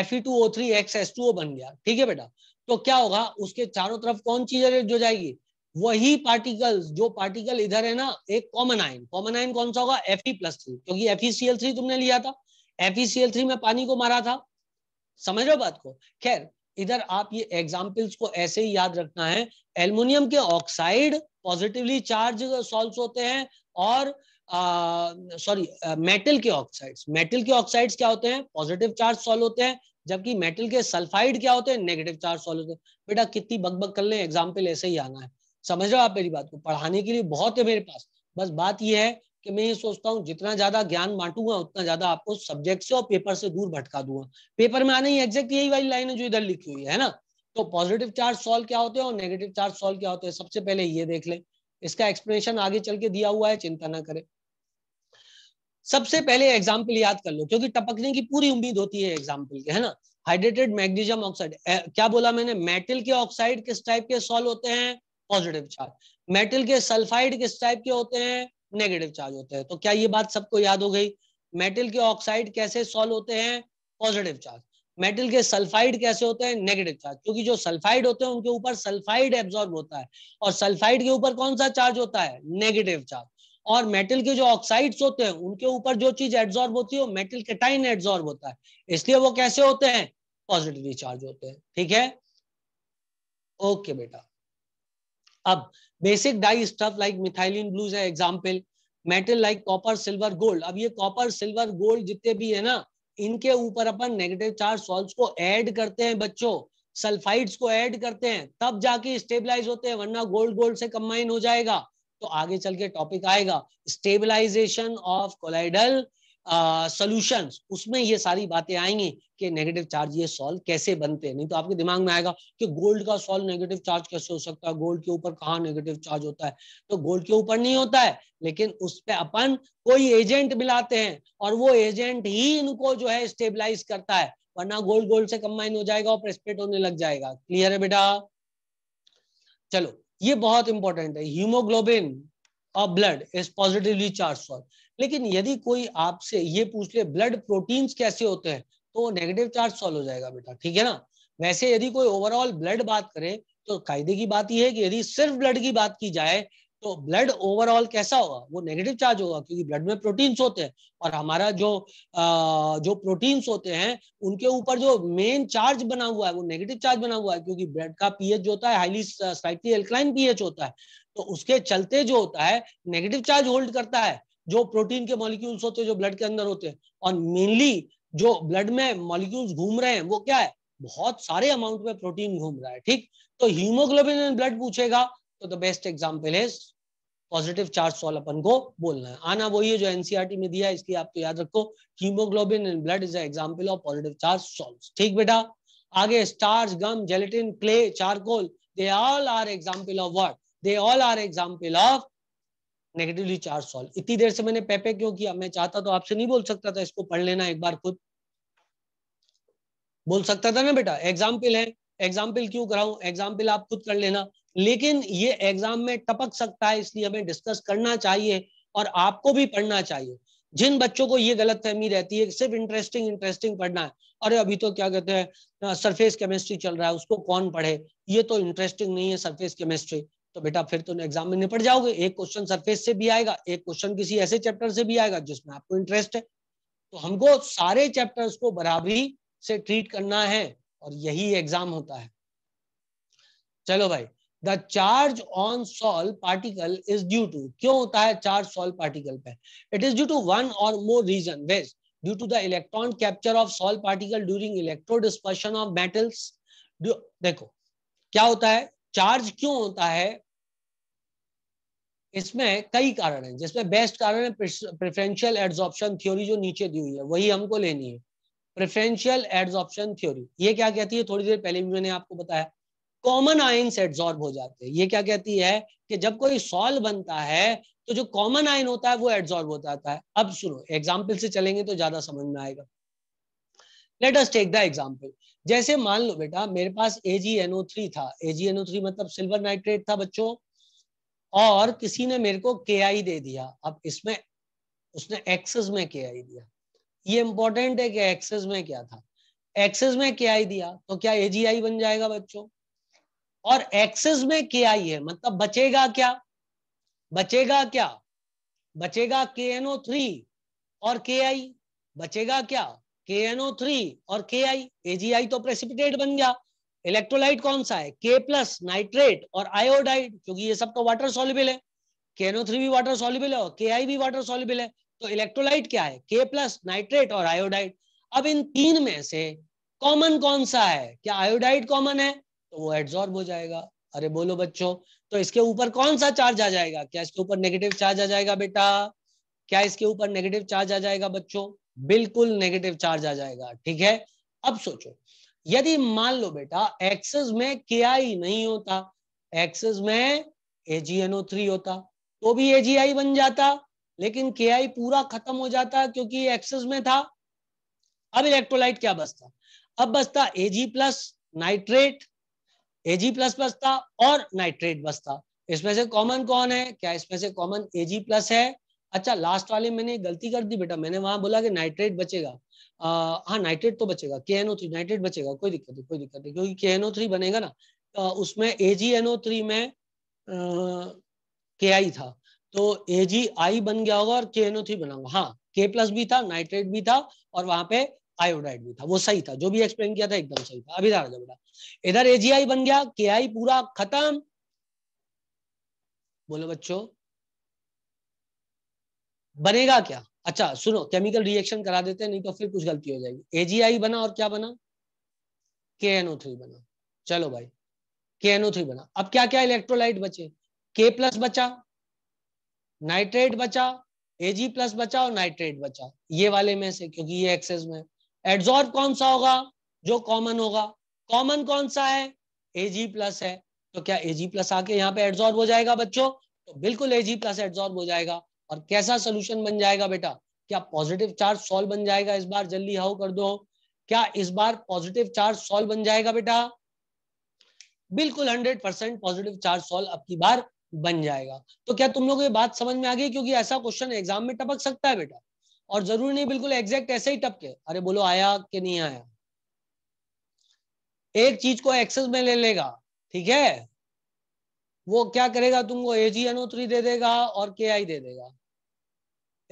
F E two O three X S two O बन गया ठीक है बेटा तो क्या होगा उसके चारों तरफ कौन चीज जो जाएगी वही पार्टिकल्स जो पार्टिकल इधर है ना एक कॉमन आयन कॉमन आयन कौन सा होगा एफ प्लस थ्री क्योंकि एफ थ्री तुमने लिया था एफ थ्री में पानी को मारा था समझ रहे हो बात को खैर इधर आप ये एग्जाम्पल्स को ऐसे ही याद रखना है एल्यूमिनियम के ऑक्साइड पॉजिटिवली चार्ज सॉल्व होते हैं और सॉरी मेटल के ऑक्साइड्स मेटल के ऑक्साइड्स क्या होते हैं पॉजिटिव चार्ज सॉल्व होते हैं जबकि मेटल के सल्फाइड क्या होते हैं नेगेटिव चार्ज सॉल्व होते हैं बेटा कितनी बकबक कर ले एग्जाम्पल ऐसे ही आना है समझ रहे हो आप मेरी बात को पढ़ाने के लिए बहुत है मेरे पास बस बात यह है कि मैं ये सोचता हूँ जितना ज्यादा ज्ञान बांटूंगा उतना ज्यादा आपको सब्जेक्ट से और पेपर से दूर भटका दूंगा पेपर में आने ही एग्जैक्ट यही वाली लाइन है जो इधर लिखी हुई है ना तो पॉजिटिव चार्ज सॉल्व क्या होते हैं और नेगेटिव चार्ज सॉल्व क्या होते हैं सबसे पहले ये देख ले इसका एक्सप्लेनेशन आगे चल के दिया हुआ है चिंता ना करें सबसे पहले एग्जाम्पल याद कर लो क्योंकि टपकने की पूरी उम्मीद होती है एग्जाम्पल के है ना हाइड्रेटेड मैग्नीशियम ऑक्साइड क्या बोला मैंने मेटल के ऑक्साइड किस टाइप के सॉल्व होते हैं पॉजिटिव चार्ज मेटल के सल्फाइड किस टाइप के होते हैं नेगेटिव चार्ज होते हैं तो क्या ये बात सबको याद हो गई मेटल के ऑक्साइड कैसे सॉल्व होते हैं पॉजिटिव चार्ज मेटल के सल्फाइड कैसे होते हैं नेगेटिव चार्ज क्योंकि जो सल्फाइड होते हैं उनके ऊपर सल्फाइड एब्जॉर्ब होता है और सल्फाइड के ऊपर कौन सा चार्ज होता है नेगेटिव चार्ज और मेटल के जो ऑक्साइड्स होते हैं उनके ऊपर जो चीज एब्जॉर्ब होती है वो मेटल कटाइन एब्जॉर्ब होता है इसलिए वो कैसे होते हैं पॉजिटिवली चार्ज होते हैं ठीक है ओके बेटा अब basic dye stuff like methylene blues है example metal like copper silver gold अब ये कॉपर सिल्वर गोल्ड जितने भी है ना इनके ऊपर अपन नेगेटिव चार्ज सॉल्व को ऐड करते हैं बच्चों सल्फाइड्स को ऐड करते हैं तब जाके स्टेबलाइज होते हैं वरना गोल्ड गोल्ड से कंबाइन हो जाएगा तो आगे चल के टॉपिक आएगा स्टेबलाइजेशन ऑफ कोलाइडल सोल्यूशन उसमें ये सारी बातें आएंगी कि नेगेटिव चार्ज ये सॉल्व कैसे बनते हैं नहीं तो आपके दिमाग में आएगा कि गोल्ड का सॉल्व नेगेटिव चार्ज कैसे हो सकता है गोल्ड के ऊपर कहाँ नेगेटिव चार्ज होता है तो गोल्ड के ऊपर नहीं होता है लेकिन उस पर अपन कोई एजेंट मिलाते हैं और वो एजेंट ही इनको जो है स्टेबलाइज करता है वरना गोल्ड गोल्ड से कंबाइन हो जाएगा और प्रेस्पेट होने लग जाएगा क्लियर है बेटा चलो ये बहुत इंपॉर्टेंट है हीमोग्लोबिन और blood is positively charge sol लेकिन यदि कोई आपसे ये पूछ ले ब्लड प्रोटीन्स कैसे होते हैं तो नेगेटिव चार्ज सॉल्व हो जाएगा बेटा ठीक है ना वैसे यदि कोई ओवरऑल ब्लड बात करे तो कायदे की बात यह है कि यदि सिर्फ ब्लड की बात की जाए तो ब्लड ओवरऑल कैसा होगा वो नेगेटिव चार्ज होगा क्योंकि ब्लड में प्रोटीन्स होते हैं और हमारा जो आ, जो प्रोटीन्स होते हैं उनके ऊपर जो मेन चार्ज बना हुआ है वो नेगेटिव चार्ज बना हुआ है क्योंकि ब्लड का पीएच जो होता है हाईली स्लाइटली एल्कलाइन पीएच होता है तो उसके चलते जो होता है नेगेटिव चार्ज होल्ड करता है जो प्रोटीन के मॉलिक्यूल्स होते हैं जो ब्लड के अंदर होते हैं और मेनली जो ब्लड में मॉलिक्यूल्स घूम रहे हैं वो क्या है बहुत सारे अमाउंट में प्रोटीन घूम रहा है ठीक तो हीमोग्लोबिन इन ब्लड पूछेगा तो द बेस्ट एग्जाम्पल है पॉजिटिव चार्ज सॉल अपन को बोलना है आना वही है जो एनसीआरटी e में दिया है इसकी आपको तो याद रखो haemoglobin in blood is example of positive charge sol ठीक बेटा आगे starch gum gelatin clay charcoal they all are example of word they all are example of negatively charge sol इतनी देर से मैंने पेपे क्यों किया मैं चाहता तो आपसे नहीं बोल सकता था इसको पढ़ लेना एक बार खुद बोल सकता था ना बेटा एग्जाम्पल है एग्जाम्पल क्यों कराऊं एग्जाम्पल आप खुद कर लेना लेकिन ये एग्जाम में टपक सकता है इसलिए हमें डिस्कस करना चाहिए और आपको भी पढ़ना चाहिए जिन बच्चों को ये गलत फहमी रहती है सिर्फ इंटरेस्टिंग इंटरेस्टिंग पढ़ना है अरे अभी तो क्या कहते हैं सरफेस केमिस्ट्री चल रहा है उसको कौन पढ़े ये तो इंटरेस्टिंग नहीं है सरफेस केमिस्ट्री तो बेटा फिर तुम तो एग्जाम में निपट जाओगे एक क्वेश्चन सरफेस से भी आएगा एक क्वेश्चन किसी ऐसे चैप्टर से भी आएगा जिसमें आपको इंटरेस्ट है तो हमको सारे चैप्टर्स को बराबरी से ट्रीट करना है और यही एग्जाम होता है चलो भाई the charge on sol particle is due to क्यों होता है चार्ज सॉल पार्टिकल पे it is due to one और more reason was due to the electron capture of sol particle during electro dispersion of metals देखो क्या होता है charge क्यों होता है इसमें कई कारण हैं जिसमें बेस्ट कारण है प्रेफरेंशियल एड्सॉप्शन थ्योरी जो नीचे दी हुई है वही हमको लेनी है प्रेफरेंशियल एड्सॉप्शन थ्योरी ये क्या कहती है थोड़ी देर पहले भी मैंने आपको बताया कॉमन आयन्स एड्सॉर्ब हो जाते हैं ये क्या कहती है कि जब कोई सॉल बनता है तो जो कॉमन आयन होता है वो एड्सॉर्ब हो जाता है अब सुनो एग्जाम्पल से चलेंगे तो ज्यादा समझ में आएगा let us take the example जैसे मान लो बेटा मेरे पास एजीएनओ थ्री था एजीएनओ थ्री मतलब सिल्वर नाइट्रेट था बच्चों और किसी ने मेरे को के आई दे दिया अब इसमें उसने एक्सेस में के आई दिया ये इंपॉर्टेंट है कि एक्सेस में क्या था एक्सेस में के आई दिया तो क्या एजीआई बन जाएगा बच्चों और एक्सेस में के आई है मतलब बचेगा क्या बचेगा क्या बचेगा के एनओ थ्री और के आई बचेगा क्या के और KI, AgI तो प्रेसिपिटेट बन गया इलेक्ट्रोलाइट कौन सा है के प्लस नाइट्रेट और आयोडाइड क्योंकि ये सब तो वाटर सॉल्युबल है केनो थ्री भी वाटर सॉल्युबल है और के आई भी वाटर सोलिबल है तो इलेक्ट्रोलाइट क्या है के प्लस नाइट्रेट और आयोडाइड अब इन तीन में से कॉमन कौन सा है क्या आयोडाइड कॉमन है तो वो एड्सॉर्ब हो जाएगा अरे बोलो बच्चों तो इसके ऊपर कौन सा चार्ज आ जाएगा क्या इसके ऊपर नेगेटिव चार्ज आ जाएगा बेटा क्या इसके ऊपर नेगेटिव चार्ज आ जाएगा बच्चों बिल्कुल नेगेटिव चार्ज आ जाएगा ठीक है अब सोचो यदि मान लो बेटा एक्सेस में के आई नहीं होता एक्सेस में एजीएनओ थ्री होता तो भी एजीआई बन जाता लेकिन के आई पूरा खत्म हो जाता क्योंकि एक्सेस में था अब इलेक्ट्रोलाइट क्या बचता अब बचता AG plus nitrate AG plus बचता और नाइट्रेट बचता इसमें से कॉमन कौन है क्या इसमें से कॉमन एजी प्लस है अच्छा लास्ट वाले मैंने गलती कर दी बेटा मैंने वहां बोला कि नाइट्रेट बचेगा हाँ नाइट्रेट तो बचेगा के एनओ थ्री नाइट्रेट बचेगा कोई दिक्कत नहीं कोई दिक्कत नहीं क्योंकि के एनओ थ्री बनेगा ना तो आ, उसमें ए जी एनओ थ्री में के आई था तो ए जी आई बन गया होगा और के एनओ थ्री बना हाँ के प्लस भी था नाइट्रेट भी था और वहां पे आयोडाइड भी था वो सही था जो भी एक्सप्लेन किया था एकदम सही था अभी आ बेटा इधर एजीआई बन गया के आई पूरा खत्म बोलो बच्चों बनेगा क्या अच्छा सुनो केमिकल रिएक्शन करा देते हैं नहीं तो फिर कुछ गलती हो जाएगी एजीआई बना और क्या बना के थ्री बना चलो भाई के थ्री बना अब क्या क्या इलेक्ट्रोलाइट बचे के प्लस बचा नाइट्रेट बचा एजी प्लस बचा और नाइट्रेट बचा ये वाले में से क्योंकि ये एक्सेस में एड्सॉर्ब कौन सा होगा जो कॉमन होगा कॉमन कौन सा है एजी प्लस है तो क्या एजी प्लस आके यहाँ पे एड्सॉर्ब हो जाएगा बच्चों तो बिल्कुल एजी प्लस एड्सॉर्ब हो जाएगा और कैसा सोल्यूशन बन जाएगा बेटा क्या पॉजिटिव चार्ज सॉल्व बन जाएगा इस बार जल्दी हाउ कर दो क्या इस बार पॉजिटिव चार्ज सॉल्व बन जाएगा बेटा बिल्कुल hundred percent positive charge sol अब की बार बन जाएगा तो क्या तुम लोग ये बात समझ में आ गई क्योंकि ऐसा क्वेश्चन एग्जाम में टपक सकता है बेटा और जरूरी नहीं बिल्कुल एग्जैक्ट ऐसे ही टपके अरे बोलो आया कि नहीं आया एक चीज को एक्सेस में ले लेगा ठीक है वो क्या करेगा तुमको एजीएनओ थ्री दे देगा और के आई दे देगा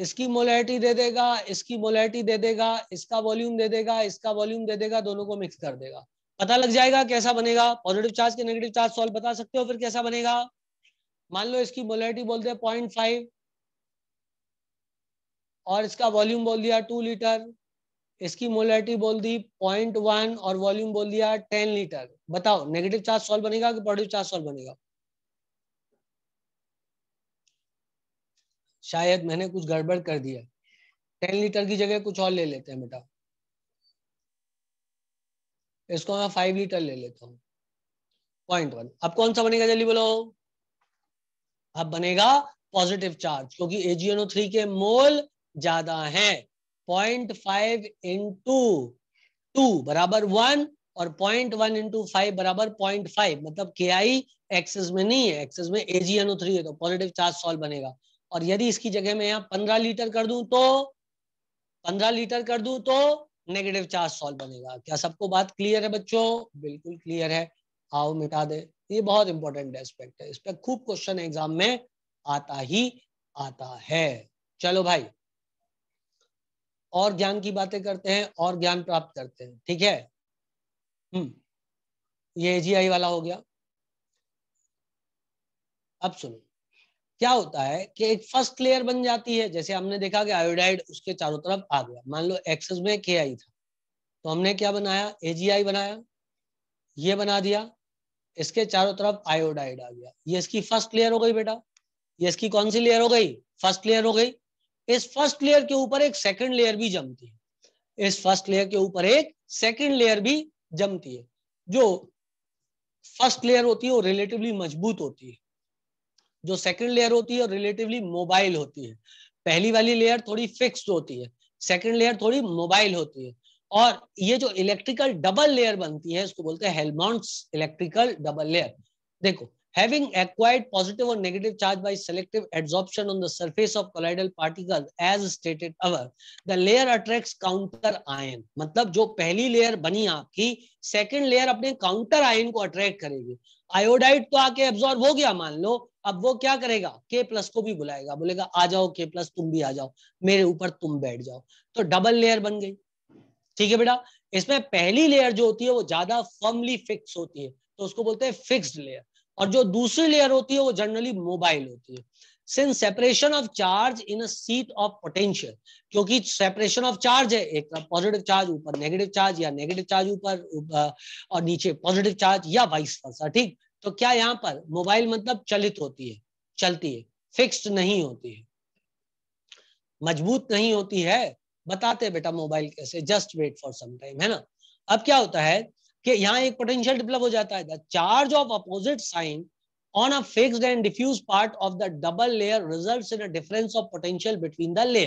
इसकी मोलैरिटी दे देगा इसकी मोलैरिटी दे देगा इसका वॉल्यूम दे देगा इसका वॉल्यूम दे देगा दोनों को मिक्स कर देगा पता लग जाएगा कैसा बनेगा पॉजिटिव चार्ज के नेगेटिव चार्ज सॉल्व बता सकते हो फिर कैसा बनेगा मान लो इसकी मोलैरिटी बोल दे पॉइंट फाइव और इसका वॉल्यूम बोल दिया टू लीटर इसकी मोलैरिटी बोल दी पॉइंट वन और वॉल्यूम बोल दिया टेन लीटर बताओ नेगेटिव चार्ज सॉल्व बनेगा कि पॉजिटिव चार्ज सॉल्व बनेगा शायद मैंने कुछ गड़बड़ कर दिया टेन लीटर की जगह कुछ और ले लेते हैं बेटा इसको मैं फाइव लीटर ले लेता हूँ पॉइंट वन अब कौन सा बनेगा जल्दी बोलो अब बनेगा पॉजिटिव चार्ज क्योंकि एजीएनओ थ्री के मोल ज्यादा हैं पॉइंट फाइव इंटू टू बराबर वन और पॉइंट वन इंटू फाइव बराबर पॉइंट फाइव मतलब के आई एक्सेस में नहीं है एक्सेस में एजीएनओ थ्री है तो पॉजिटिव चार्ज सॉल्व बनेगा और यदि इसकी जगह मैं यहाँ पंद्रह लीटर कर दूं तो पंद्रह लीटर कर दूं तो नेगेटिव चार्ज सॉल्व बनेगा क्या सबको बात क्लियर है बच्चों बिल्कुल क्लियर है आओ मिटा दे ये बहुत इंपॉर्टेंट एस्पेक्ट है इस पर खूब क्वेश्चन एग्जाम में आता ही आता है चलो भाई और ज्ञान की बातें करते हैं और ज्ञान प्राप्त करते हैं ठीक है हम्म ये एजीआई वाला हो गया अब सुनो क्या होता है कि एक फर्स्ट लेयर बन जाती है जैसे हमने देखा कि आयोडाइड उसके चारों तरफ आ गया मान लो एक्सेस में के आई था तो हमने क्या बनाया आई बनाया ये बना दिया इसके चारों तरफ आयोडाइड आ गया ये इसकी फर्स्ट लेयर हो गई बेटा ये इसकी कौन सी लेयर हो गई फर्स्ट लेयर हो गई इस फर्स्ट लेयर के ऊपर एक सेकंड लेयर भी जमती है इस फर्स्ट लेयर के ऊपर एक सेकंड लेयर भी जमती है जो फर्स्ट लेयर होती है वो रिलेटिवली मजबूत होती है जो सेकेंड लेयर होती है रिलेटिवली मोबाइल होती है पहली वाली लेयर थोड़ी फिक्स्ड होती है सेकेंड लेयर थोड़ी मोबाइल होती है और ये जो इलेक्ट्रिकल डबल लेयर बनती है इसको बोलते हैं हेलमोन्ट इलेक्ट्रिकल डबल लेयर देखो having acquired positive or negative charge by selective adsorption on the surface of colloidal particles as stated above the layer attracts counter ion मतलब जो पहली लेयर बनी आपकी सेकंड लेयर अपने काउंटर आयन को attract करेगी iodide तो आके एब्जॉर्ब हो गया मान लो अब वो क्या करेगा के प्लस को भी बुलाएगा बोलेगा आ जाओ के प्लस तुम भी आ जाओ मेरे ऊपर तुम बैठ जाओ तो डबल लेयर बन गई ठीक है बेटा इसमें पहली लेयर जो होती है वो ज्यादा फर्मली फिक्स होती है तो उसको बोलते हैं फिक्स्ड लेयर और जो दूसरी लेयर होती है वो जनरली मोबाइल होती है since separation of charge in seat of potential क्योंकि सेपरेशन ऑफ चार्ज है एक पॉजिटिव चार्ज ऊपर नेगेटिव चार्ज या नेगेटिव चार्ज ऊपर और नीचे पॉजिटिव चार्ज या वाइस वर्सा ठीक तो क्या यहाँ पर मोबाइल मतलब चलित होती है चलती है फिक्स्ड नहीं होती है मजबूत नहीं होती है बताते बेटा मोबाइल कैसे just wait for some time है ना अब क्या होता है कि यहाँ एक पोटेंशियल डेवलप हो जाता है charge of opposite sign on a fixed and diffuse part of the double layer results in a difference of potential between the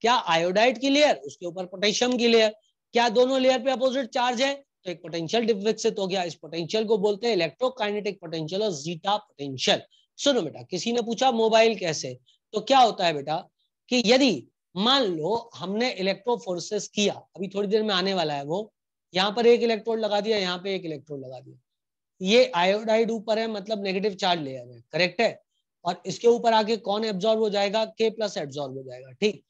क्या आयोडाइड की लेयर उसके ऊपर पोटेशियम की लेयर क्या दोनों लेयर पे अपोजिट चार्ज है तो एक पोटेंशियल डिप विकसित हो गया इस पोटेंशियल को बोलते हैं इलेक्ट्रोकाइनेटिक पोटेंशियल और जीटा पोटेंशियल सुनो बेटा किसी ने पूछा मोबाइल कैसे तो क्या होता है बेटा कि यदि मान लो हमने इलेक्ट्रो फोर्सेस किया अभी थोड़ी देर में आने वाला है वो यहाँ पर एक इलेक्ट्रोड लगा दिया यहाँ पे एक इलेक्ट्रोड लगा दिया ये आयोडाइड ऊपर है मतलब नेगेटिव चार्ज लेयर है करेक्ट है और इसके ऊपर आके कौन एब्जॉर्ब हो जाएगा के प्लस एब्जॉर्ब हो जाएगा ठीक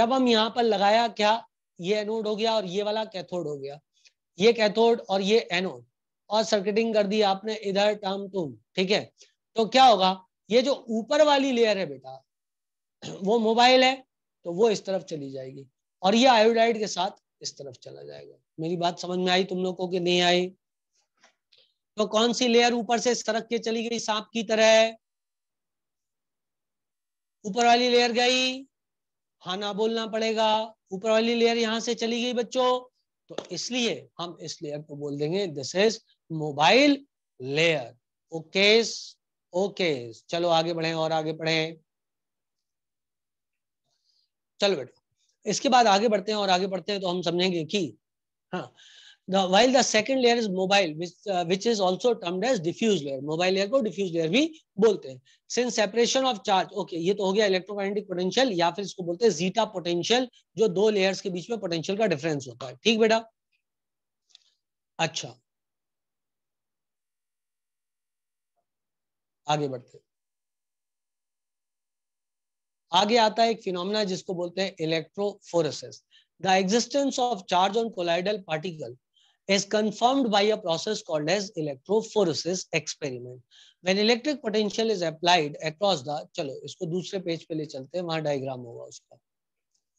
जब हम यहाँ पर लगाया क्या ये एनोड हो गया और ये वाला कैथोड हो गया ये कैथोड और ये एनोड और सर्किटिंग कर दी आपने इधर टर्म तुम ठीक है तो क्या होगा ये जो ऊपर वाली लेयर है बेटा वो मोबाइल है तो वो इस तरफ चली जाएगी और ये आयोडाइड के साथ इस तरफ चला जाएगा मेरी बात समझ में आई तुम लोग को कि नहीं आई तो कौन सी लेयर ऊपर से सरक के चली गई सांप की तरह ऊपर वाली लेयर गई हाँ ना बोलना पड़ेगा ऊपर वाली लेयर यहां से चली गई बच्चों तो इसलिए हम इस लेयर को बोल देंगे this is mobile layer okays okay चलो आगे बढ़े और आगे बढ़े चलो बेटा इसके बाद आगे बढ़ते हैं और आगे बढ़ते हैं तो हम समझेंगे कि हाँ the while the second layer is mobile which uh, which is also termed as diffuse layer mobile layer ko diffuse layer bhi bolte hain since separation of charge okay ye to ho gaya electromagnetic potential ya fir isko bolte hain zeta potential jo do layers ke beech mein potential ka difference hota hai theek beta acha आगे बढ़ते आगे आता है एक phenomena जिसको बोलते हैं electrophoresis the existence of charge on colloidal particle is confirmed by a process called as electrophoresis experiment. When electric potential is applied across the chalo isko dusre page pe le chalte hain wahan diagram hoga uska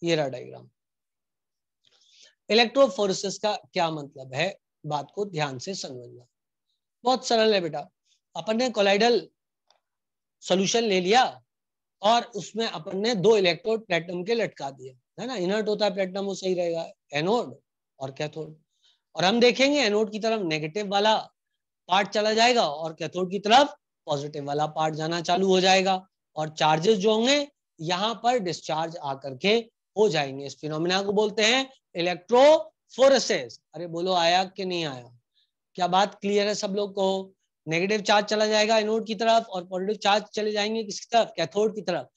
ye raha diagram electrophoresis ka क्या मतलब है बात को ध्यान से समझना बहुत सरल है बेटा अपन ने कोलाइडल सोल्यूशन ले लिया और उसमें अपन ने दो इलेक्ट्रोड प्लेटिनम के लटका दिए है ना इनर्ट होता है प्लेटिनम वो सही रहेगा एनोड और कैथोड और हम देखेंगे एनोड की तरफ नेगेटिव वाला पार्ट चला जाएगा और कैथोड की तरफ पॉजिटिव वाला पार्ट जाना चालू हो जाएगा और चार्जेस जो होंगे यहां पर डिस्चार्ज आकर के हो जाएंगे इस फिनोमिना को बोलते हैं इलेक्ट्रोफोरसेस अरे बोलो आया कि नहीं आया क्या बात क्लियर है सब लोग को नेगेटिव चार्ज चला जाएगा एनोड की तरफ और पॉजिटिव चार्ज चले जाएंगे किसकी तरफ कैथोड की तरफ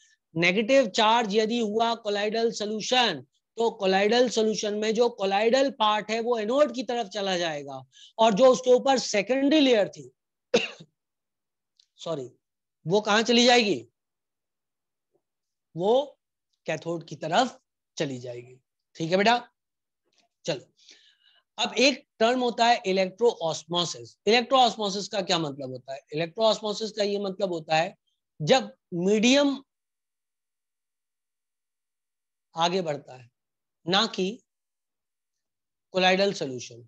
नेगेटिव चार्ज यदि हुआ कोलाइडल सोल्यूशन तो कोलाइडल सॉल्यूशन में जो कोलाइडल पार्ट है वो एनोड की तरफ चला जाएगा और जो उसके ऊपर सेकेंडरी लेयर थी सॉरी वो कहा चली जाएगी वो कैथोड की तरफ चली जाएगी ठीक है बेटा चलो अब एक टर्म होता है इलेक्ट्रो ऑस्मोसिस इलेक्ट्रो ऑस्मोसिस का क्या मतलब होता है इलेक्ट्रो ऑस्मोसिस का ये मतलब होता है जब मीडियम आगे बढ़ता है ना कि कोलाइडल सोल्यूशन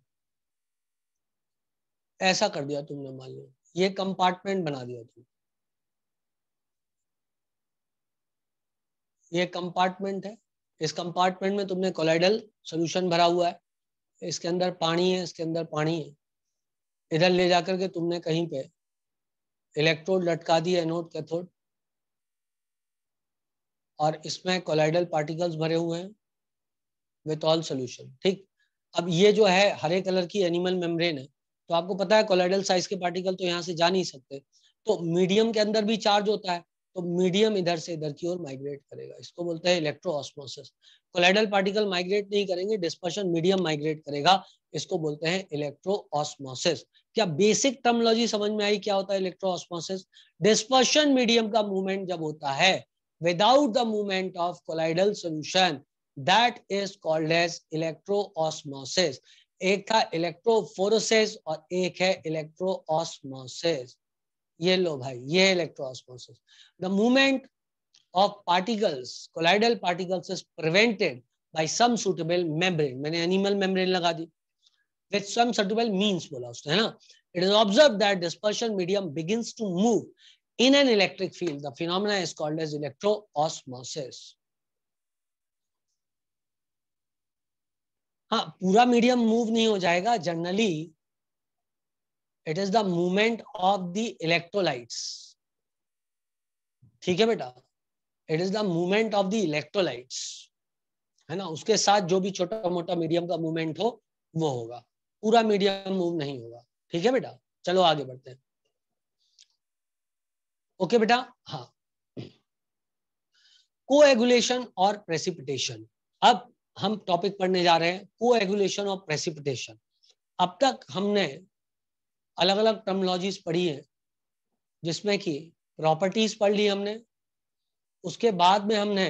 ऐसा कर दिया तुमने मान लो ये कंपार्टमेंट बना दिया तुमने ये कंपार्टमेंट है इस कंपार्टमेंट में तुमने कोलाइडल सोल्यूशन भरा हुआ है इसके अंदर पानी है इसके अंदर पानी है इधर ले जाकर के तुमने कहीं पे इलेक्ट्रोड लटका दी एनोड कैथोड और इसमें कोलाइडल पार्टिकल्स भरे हुए हैं विथ ऑल सोल्यूशन ठीक अब ये जो है हरे कलर की एनिमल मेम्ब्रेन है तो आपको पता है कोलाइडल साइज के पार्टिकल तो यहाँ से जा नहीं सकते तो मीडियम के अंदर भी चार्ज होता है तो मीडियम इधर से इधर की ओर माइग्रेट करेगा इसको बोलते हैं electro osmosis colloidal particle migrate नहीं करेंगे डिस्पर्शन मीडियम माइग्रेट करेगा इसको बोलते हैं इलेक्ट्रो ऑस्मोसिस क्या बेसिक टर्मोलॉजी समझ में आई क्या होता है इलेक्ट्रो ऑस्मोसिस डिस्पर्शन मीडियम का मूवमेंट जब होता है without the movement of colloidal solution that is called as electroosmosis एक था इलेक्ट्रोफोरोसिस और एक है इलेक्ट्रोऑस्मोसिस ये लो भाई ये electroosmosis the movement of particles, colloidal particles is prevented by some suitable membrane. मैंने animal membrane लगा दी. With some suitable means बोला उसने है ना. It is observed that dispersion medium begins to move in an electric field. The phenomena is called as electroosmosis. हाँ पूरा medium move नहीं हो जाएगा generally it is the movement of the electrolytes ठीक है बेटा it is the movement of the electrolytes है ना उसके साथ जो भी छोटा मोटा मीडियम का मूवमेंट हो वो होगा पूरा मीडियम मूव नहीं होगा ठीक है बेटा चलो आगे बढ़ते हैं ओके बेटा हाँ कोएगुलेशन और प्रेसिपिटेशन अब हम टॉपिक पढ़ने जा रहे हैं को ऑफ प्रेसिपिटेशन अब तक हमने अलग अलग टर्मोलॉजीज पढ़ी है जिसमें कि प्रॉपर्टीज पढ़ ली हमने उसके बाद में हमने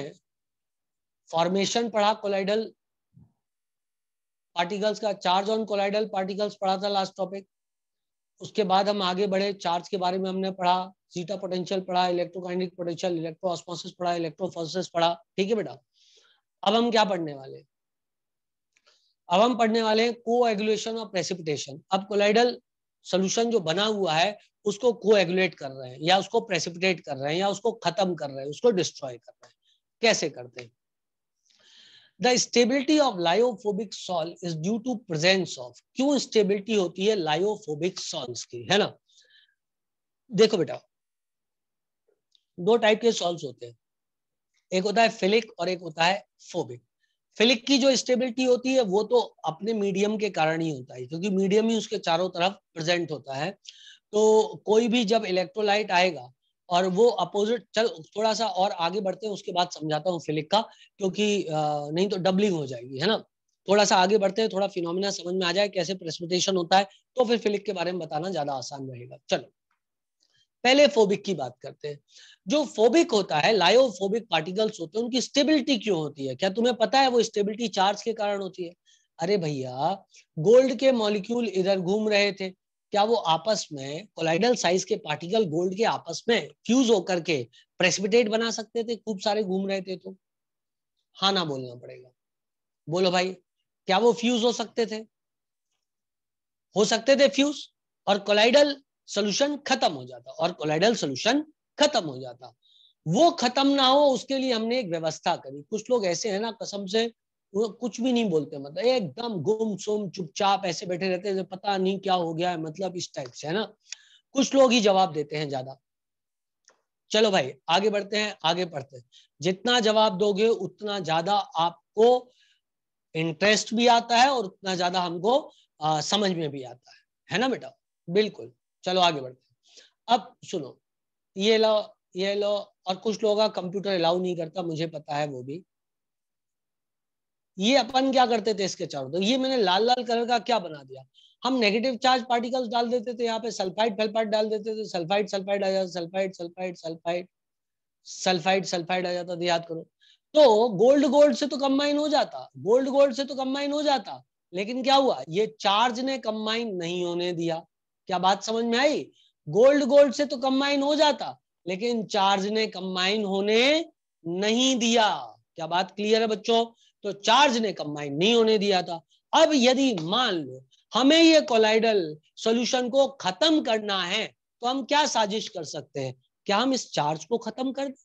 फॉर्मेशन पढ़ा कोलाइडल पार्टिकल्स का चार्ज ऑन कोलाइडल पार्टिकल्स पढ़ा था लास्ट टॉपिक उसके बाद हम आगे बढ़े चार्ज के बारे में हमने पढ़ा जीटा पोटेंशियल पढ़ा इलेक्ट्रोकाइनिक पोटेंशियल इलेक्ट्रो ऑस्मोसिस पढ़ा इलेक्ट्रोफोसिस पढ़ा ठीक है बेटा अब हम क्या पढ़ने वाले अब हम पढ़ने वाले हैं को एगुलेशन और प्रेसिपिटेशन अब कोलाइडल सोल्यूशन जो बना हुआ है उसको को एगुलेट कर रहे हैं या उसको प्रेसिपिटेट कर रहे हैं या उसको खत्म कर रहे हैं उसको डिस्ट्रॉय कर रहे हैं कैसे करते हैं the stability of lyophobic sol is due to presence of क्यों स्टेबिलिटी होती है लायोफोबिक सॉल्स की है ना देखो बेटा दो टाइप के सॉल्स होते हैं एक होता है फिलिक और एक होता है फोबिक फिलिक की जो स्टेबिलिटी होती है वो तो अपने मीडियम के कारण ही होता है क्योंकि मीडियम ही उसके चारों तरफ प्रेजेंट होता है तो कोई भी जब इलेक्ट्रोलाइट आएगा और वो अपोजिट चल थोड़ा सा और आगे बढ़ते हैं उसके बाद समझाता हूँ फिलिक का क्योंकि नहीं तो डबलिंग हो जाएगी है ना थोड़ा सा आगे बढ़ते हैं थोड़ा फिनोमिना समझ में आ जाए कैसे प्रेसिपिटेशन होता है तो फिर फिलिक के बारे में बताना ज्यादा आसान रहेगा चलो पहले फोबिक की बात करते हैं जो फोबिक होता है लायोफोबिक पार्टिकल्स होते हैं उनकी स्टेबिलिटी क्यों होती है क्या तुम्हें पता है वो स्टेबिलिटी चार्ज के कारण होती है अरे भैया गोल्ड के मॉलिक्यूल इधर घूम रहे थे क्या वो आपस में कोलाइडल साइज के पार्टिकल गोल्ड के आपस में फ्यूज होकर के प्रेसिपिटेट बना सकते थे खूब सारे घूम रहे थे तो हाँ ना बोलना पड़ेगा बोलो भाई क्या वो फ्यूज हो सकते थे हो सकते थे फ्यूज और कोलाइडल सोल्यूशन खत्म हो जाता और कोलाइडल सोल्यूशन खत्म हो जाता वो खत्म ना हो उसके लिए हमने एक व्यवस्था करी कुछ लोग ऐसे हैं ना कसम से कुछ भी नहीं बोलते मतलब एकदम गुम सुम चुपचाप ऐसे बैठे रहते हैं पता नहीं क्या हो गया है मतलब इस टाइप से है ना कुछ लोग ही जवाब देते हैं ज्यादा चलो भाई आगे बढ़ते हैं आगे पढ़ते हैं जितना जवाब दोगे उतना ज्यादा आपको इंटरेस्ट भी आता है और उतना ज्यादा हमको आ, समझ में भी आता है है ना बेटा बिल्कुल चलो आगे बढ़ते अब सुनो ये लो ये लो और कुछ लोगों का कंप्यूटर अलाउ नहीं करता मुझे पता है वो भी ये अपन क्या करते थे इसके चारों तो ये मैंने लाल लाल कलर का क्या बना दिया हम नेगेटिव चार्ज पार्टिकल्स डाल देते थे यहाँ पे सल्फाइड फेलफाइड डाल देते थे सल्फाइड सल्फाइड आ जाता sulphide sulphide sulphide sulphide sulphide आ जाता था तो याद करो तो गोल्ड गोल्ड से तो कंबाइन हो जाता गोल्ड गोल्ड से तो कंबाइन हो जाता लेकिन क्या हुआ ये चार्ज ने कंबाइन नहीं होने दिया क्या बात समझ में आई गोल्ड गोल्ड से तो कंबाइन हो जाता लेकिन चार्ज ने कंबाइन होने नहीं दिया क्या बात क्लियर है बच्चों तो चार्ज ने कंबाइन नहीं होने दिया था अब यदि मान लो हमें ये कोलाइडल सॉल्यूशन को खत्म करना है तो हम क्या साजिश कर सकते हैं क्या हम इस चार्ज को खत्म कर दें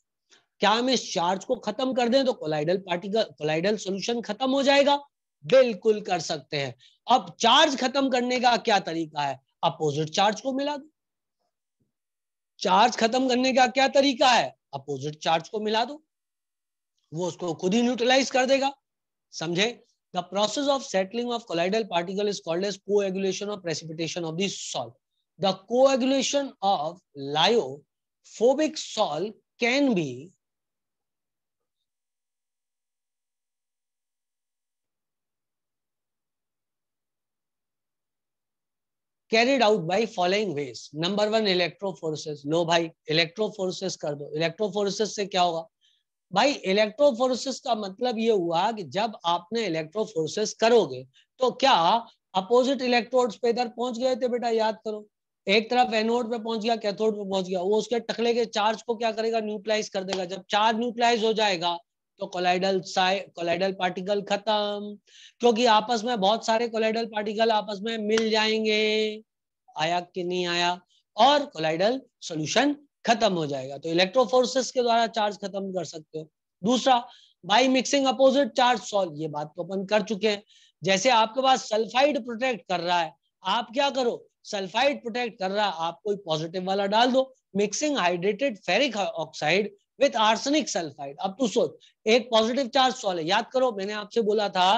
क्या हम इस चार्ज को खत्म कर दें तो कोलाइडल पार्टिकल कोलाइडल सॉल्यूशन खत्म हो जाएगा बिल्कुल कर सकते हैं अब चार्ज खत्म करने का क्या तरीका है अपोजिट चार्ज को मिला दो चार्ज खत्म करने का क्या तरीका है अपोजिट चार्ज को मिला दो वो उसको खुद ही न्यूट्रलाइज कर देगा समझे the process of settling of colloidal particle is called as coagulation of precipitation of this salt the coagulation of lyophobic salt can be carried out by following ways number one electrophoresis no भाई forces कर दो इलेक्ट्रोफोर्सेस से क्या होगा भाई इलेक्ट्रोफोर्सेस का मतलब ये हुआ कि जब आपने फोर्सेस करोगे तो क्या अपोजिट इलेक्ट्रोड्स पे इधर पहुंच गए थे बेटा याद करो एक तरफ एनोड पे पहुंच गया कैथोड पे पहुंच गया वो उसके टकले के चार्ज को क्या करेगा न्यूट्रलाइज कर देगा जब चार्ज न्यूट्रलाइज हो जाएगा तो कोलाइडल कोलाइडल पार्टिकल खत्म क्योंकि आपस में बहुत सारे कोलाइडल पार्टिकल आपस में मिल जाएंगे आया कि नहीं आया और कोलाइडल सॉल्यूशन खत्म हो जाएगा तो इलेक्ट्रोफोर्सेस के द्वारा चार्ज खत्म कर सकते हो दूसरा by mixing opposite charge sol ये बात तो अपन कर चुके हैं जैसे आपके पास सल्फाइड प्रोटेक्ट कर रहा है आप क्या करो सल्फाइड प्रोटेक्ट कर रहा है आप कोई पॉजिटिव वाला डाल दो mixing hydrated ferric oxide with arsenic sulphide अब तू सोच एक पॉजिटिव चार्ज सॉल है याद करो मैंने आपसे बोला था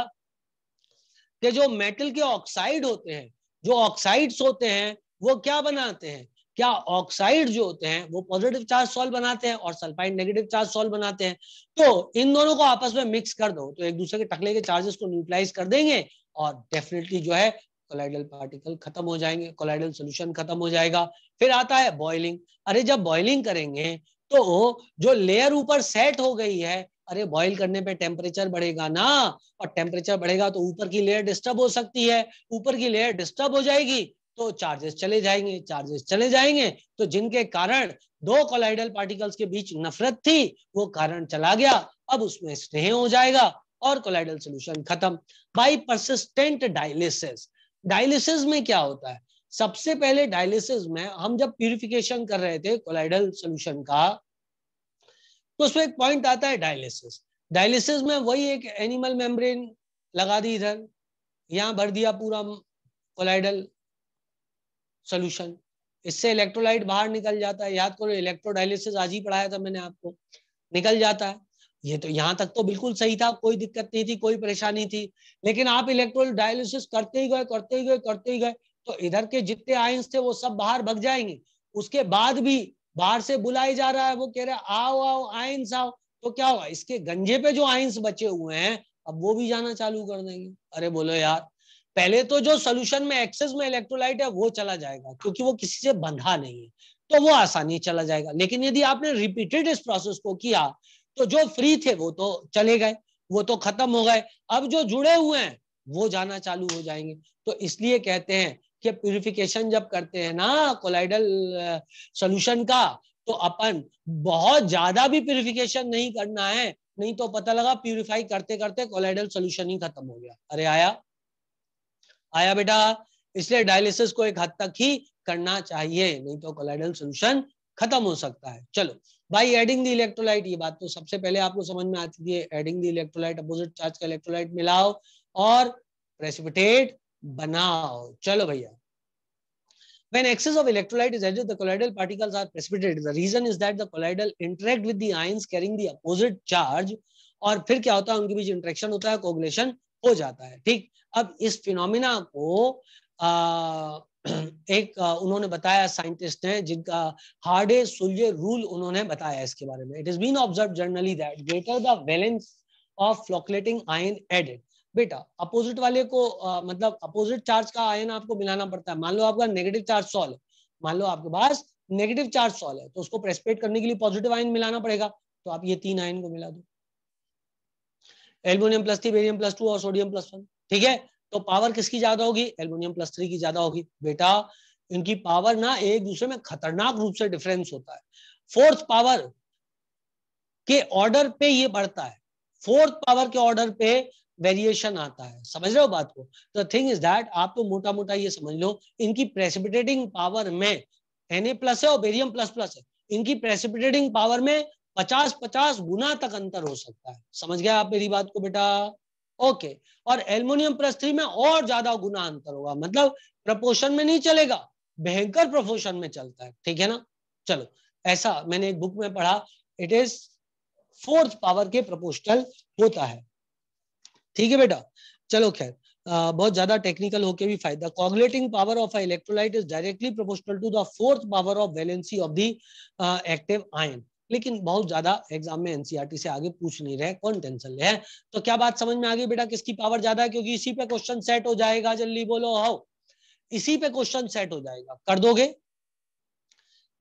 कि जो मेटल के ऑक्साइड होते हैं जो ऑक्साइड्स होते हैं वो क्या बनाते हैं क्या ऑक्साइड जो होते हैं वो पॉजिटिव चार्ज सॉल्व बनाते हैं और सल्फाइड नेगेटिव चार्ज सॉल्व बनाते हैं तो इन दोनों को आपस में मिक्स कर दो तो एक दूसरे के टकले के चार्जेस को न्यूट्रलाइज कर देंगे और डेफिनेटली जो है कोलाइडल पार्टिकल खत्म हो जाएंगे कोलाइडल सोल्यूशन खत्म हो जाएगा फिर आता है बॉइलिंग अरे जब बॉइलिंग करेंगे तो जो लेयर ऊपर सेट हो गई है अरे बॉईल करने पे टेम्परेचर बढ़ेगा ना और टेम्परेचर बढ़ेगा तो ऊपर की लेयर डिस्टर्ब हो सकती है ऊपर की लेयर डिस्टर्ब हो जाएगी तो चार्जेस चले जाएंगे चार्जेस चले जाएंगे तो जिनके कारण दो कोलाइडल पार्टिकल्स के बीच नफरत थी वो कारण चला गया अब उसमें स्नेह हो जाएगा और कोलाइडल सोल्यूशन खत्म बाई परसिस्टेंट डायलिसिस डायलिसिस में क्या होता है सबसे पहले डायलिसिस में हम जब प्यूरिफिकेशन कर रहे थे कोलाइडल सोल्यूशन का तो उसमें एक पॉइंट आता है डायलिसिस डायलिसिस में वही एक एनिमल मेम्ब्रेन लगा दी इधर यहां भर दिया पूरा कोलाइडल सोल्यूशन इससे इलेक्ट्रोलाइट बाहर निकल जाता है याद करो इलेक्ट्रोडायलिसिस आज ही पढ़ाया था मैंने आपको निकल जाता है ये तो यहाँ तक तो बिल्कुल सही था कोई दिक्कत नहीं थी कोई परेशानी थी लेकिन आप इलेक्ट्रोल डायलिसिस करते ही गए करते ही गए करते ही गए तो इधर के जितने आयंस थे वो सब बाहर भग जाएंगे उसके बाद भी बाहर से बुलाई जा रहा है वो कह रहे आओ आओ आयंस आओ तो क्या होगा इसके गंजे पे जो आयंस बचे हुए हैं अब वो भी जाना चालू कर देंगे अरे बोलो यार पहले तो जो सोल्यूशन में एक्सेस में इलेक्ट्रोलाइट है वो चला जाएगा क्योंकि वो किसी से बंधा नहीं है तो वो आसानी चला जाएगा लेकिन यदि आपने रिपीटेड इस प्रोसेस को किया तो जो फ्री थे वो तो चले गए वो तो खत्म हो गए अब जो जुड़े हुए हैं वो जाना चालू हो जाएंगे तो इसलिए कहते हैं कि प्यूरिफिकेशन जब करते हैं ना कोलाइडल सोल्यूशन का तो अपन बहुत ज्यादा भी प्यूरिफिकेशन नहीं करना है नहीं तो पता लगा प्यूरिफाई करते करते कोलाइडल सोल्यूशन ही खत्म हो गया अरे आया आया बेटा इसलिए डायलिसिस को एक हद तक ही करना चाहिए नहीं तो कोलाइडल सोल्यूशन खत्म हो सकता है चलो बाई एडिंग द इलेक्ट्रोलाइट ये बात तो सबसे पहले आपको समझ में आती थी है adding the electrolyte opposite charge का इलेक्ट्रोलाइट मिलाओ और प्रेसिपिटेट बनाओ चलो भैया When excess of electrolyte is added, the colloidal particles are precipitated. The reason is that the colloidal interact with the ions carrying the opposite charge. और फिर क्या होता है उनके बीच इंट्रेक्शन होता है कोगुलेशन हो जाता है ठीक अब इस फिनोमिना को आ, एक आ, उन्होंने बताया साइंटिस्ट ने जिनका हार्डे सुलझे रूल उन्होंने बताया इसके बारे में it is been observe generally that greater the valence of flocculating ion added बेटा अपोजिट वाले को आ, मतलब अपोजिट चार्ज का आयन आपको मिलाना पड़ता है मान लो आपका नेगेटिव चार्ज सॉल्व है मान लो आपके पास नेगेटिव चार्ज सॉल्व है तो उसको प्रेसपेट करने के लिए पॉजिटिव आयन मिलाना पड़ेगा तो आप ये तीन आयन को मिला दो aluminium plus three barium plus two और सोडियम प्लस वन ठीक है तो पावर किसकी ज्यादा होगी एल्बोनियम प्लस थ्री की ज्यादा होगी बेटा इनकी पावर ना एक दूसरे में खतरनाक रूप से डिफरेंस होता है फोर्थ पावर के ऑर्डर पे ये बढ़ता है फोर्थ पावर के ऑर्डर पे वेरिएशन आता है समझ रहे हो बात को द थिंग इज दैट आप तो मोटा मोटा ये समझ लो इनकी प्रेसिपिटेटिंग पावर में एन प्लस है और बेरियम प्लस प्लस है इनकी प्रेसिपिटेटिंग पावर में पचास पचास गुना तक अंतर हो सकता है समझ गया आप मेरी बात को बेटा ओके और एल्यूमिनियम प्लस थ्री में और ज्यादा गुना अंतर होगा मतलब प्रपोशन में नहीं चलेगा भयंकर प्रपोशन में चलता है ठीक है ना चलो ऐसा मैंने एक बुक में पढ़ा इट इज फोर्थ पावर के प्रपोशनल होता है ठीक है बेटा चलो खैर बहुत ज्यादा टेक्निकल होके भी फायदा coagulating power of electrolyte is directly proportional to the fourth power of valency of the active ion लेकिन बहुत ज्यादा एग्जाम में एनसीईआरटी e से आगे पूछ नहीं रहे कौन टेंशन ले है तो क्या बात समझ में आ गई बेटा किसकी पावर ज्यादा है क्योंकि इसी पे क्वेश्चन सेट हो जाएगा जल्दी बोलो हाउ इसी पे क्वेश्चन सेट हो जाएगा कर दोगे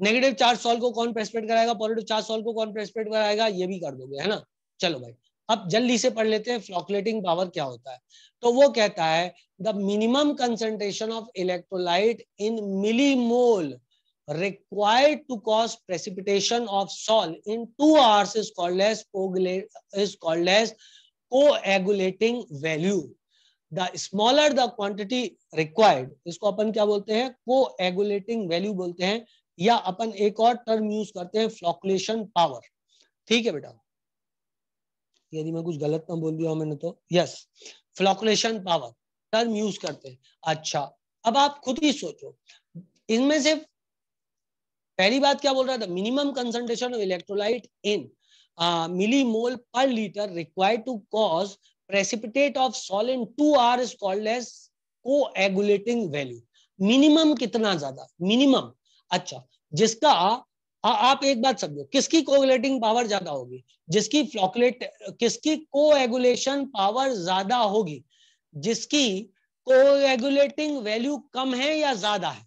नेगेटिव चार्ज सॉल्व को कौन प्रेसिपेट कराएगा पॉजिटिव चार्ज सॉल्व को कौन प्रेसिपेट कराएगा ये भी कर दोगे है ना चलो भाई अब जल्दी से पढ़ लेते हैं फ्लॉकुलेटिंग पावर क्या होता है तो वो कहता है the minimum concentration of electrolyte in millimole required to cause precipitation of sol in two hours is called as is called as coagulating value the smaller the quantity required इसको अपन क्या बोलते हैं को एगुलेटिंग वैल्यू बोलते हैं या अपन एक और टर्म यूज करते हैं फ्लॉकुलेशन पावर ठीक है बेटा यदि मैं कुछ गलत ना बोल दिया मैंने तो yes flocculation power term use करते हैं अच्छा अब आप खुद ही सोचो इनमें से पहली बात क्या बोल रहा था minimum concentration of electrolyte in milli mole per litre required to cause precipitate of sol two hour is called as coagulating value minimum कितना ज्यादा मिनिमम अच्छा जिसका आ, आप एक बात समझो किसकी कोगुलेटिंग पावर ज्यादा होगी जिसकी फ्लॉकुलेट किसकी कोएगुलेशन पावर ज्यादा होगी जिसकी कोएगुलेटिंग वैल्यू कम है या ज्यादा है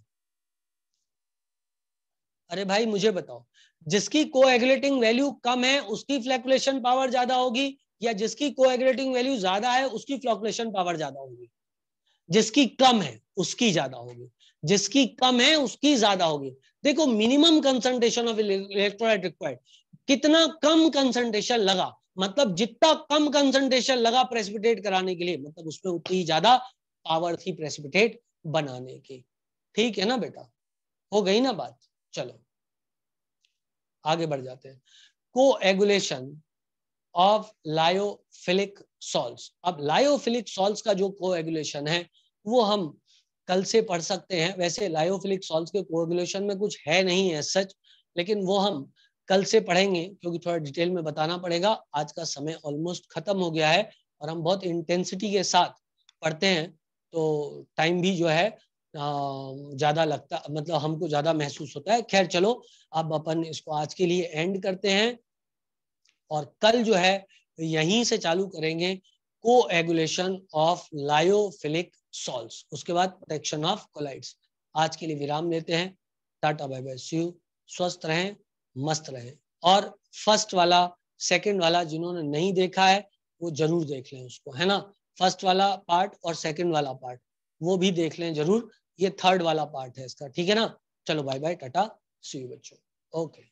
अरे भाई मुझे बताओ जिसकी कोएगुलेटिंग वैल्यू कम है उसकी फ्लैकुलेशन पावर ज्यादा होगी या जिसकी कोएगुलेटिंग वैल्यू ज्यादा है उसकी फ्लॉकुलेशन पावर ज्यादा होगी जिसकी कम है उसकी ज्यादा होगी जिसकी कम है उसकी ज्यादा होगी देखो minimum concentration of electrolyte required कितना कम कंसंट्रेशन लगा मतलब जितना कम कंसंट्रेशन लगा प्रेसिपिटेट कराने के लिए मतलब उसमें उतनी ही ज्यादा पावर थी प्रेसिपिटेट बनाने की ठीक है ना बेटा हो गई ना बात चलो आगे बढ़ जाते हैं coagulation of lyophilic salt अब लायोफिलिक सॉल्ट का जो एगुलेशन है वो हम कल से पढ़ सकते हैं वैसे लायोफिलिक सॉल्स के कोगुलेशन में कुछ है नहीं है सच लेकिन वो हम कल से पढ़ेंगे क्योंकि थोड़ा डिटेल में बताना पड़ेगा आज का समय ऑलमोस्ट खत्म हो गया है और हम बहुत इंटेंसिटी के साथ पढ़ते हैं तो टाइम भी जो है ज्यादा लगता मतलब हमको ज्यादा महसूस होता है खैर चलो अब अपन इसको आज के लिए एंड करते हैं और कल जो है यहीं से चालू करेंगे को एगुलेशन ऑफ लायोफिलिक सॉल्व उसके बाद प्रोटेक्शन ऑफ कोलाइड्स आज के लिए विराम लेते हैं टाटा बाय बाय सी स्वस्थ रहें मस्त रहें और फर्स्ट वाला सेकंड वाला जिन्होंने नहीं देखा है वो जरूर देख लें उसको है ना फर्स्ट वाला पार्ट और सेकंड वाला पार्ट वो भी देख लें जरूर ये थर्ड वाला पार्ट है इसका ठीक है ना चलो बाय बाय टाटा सी बच्चों ओके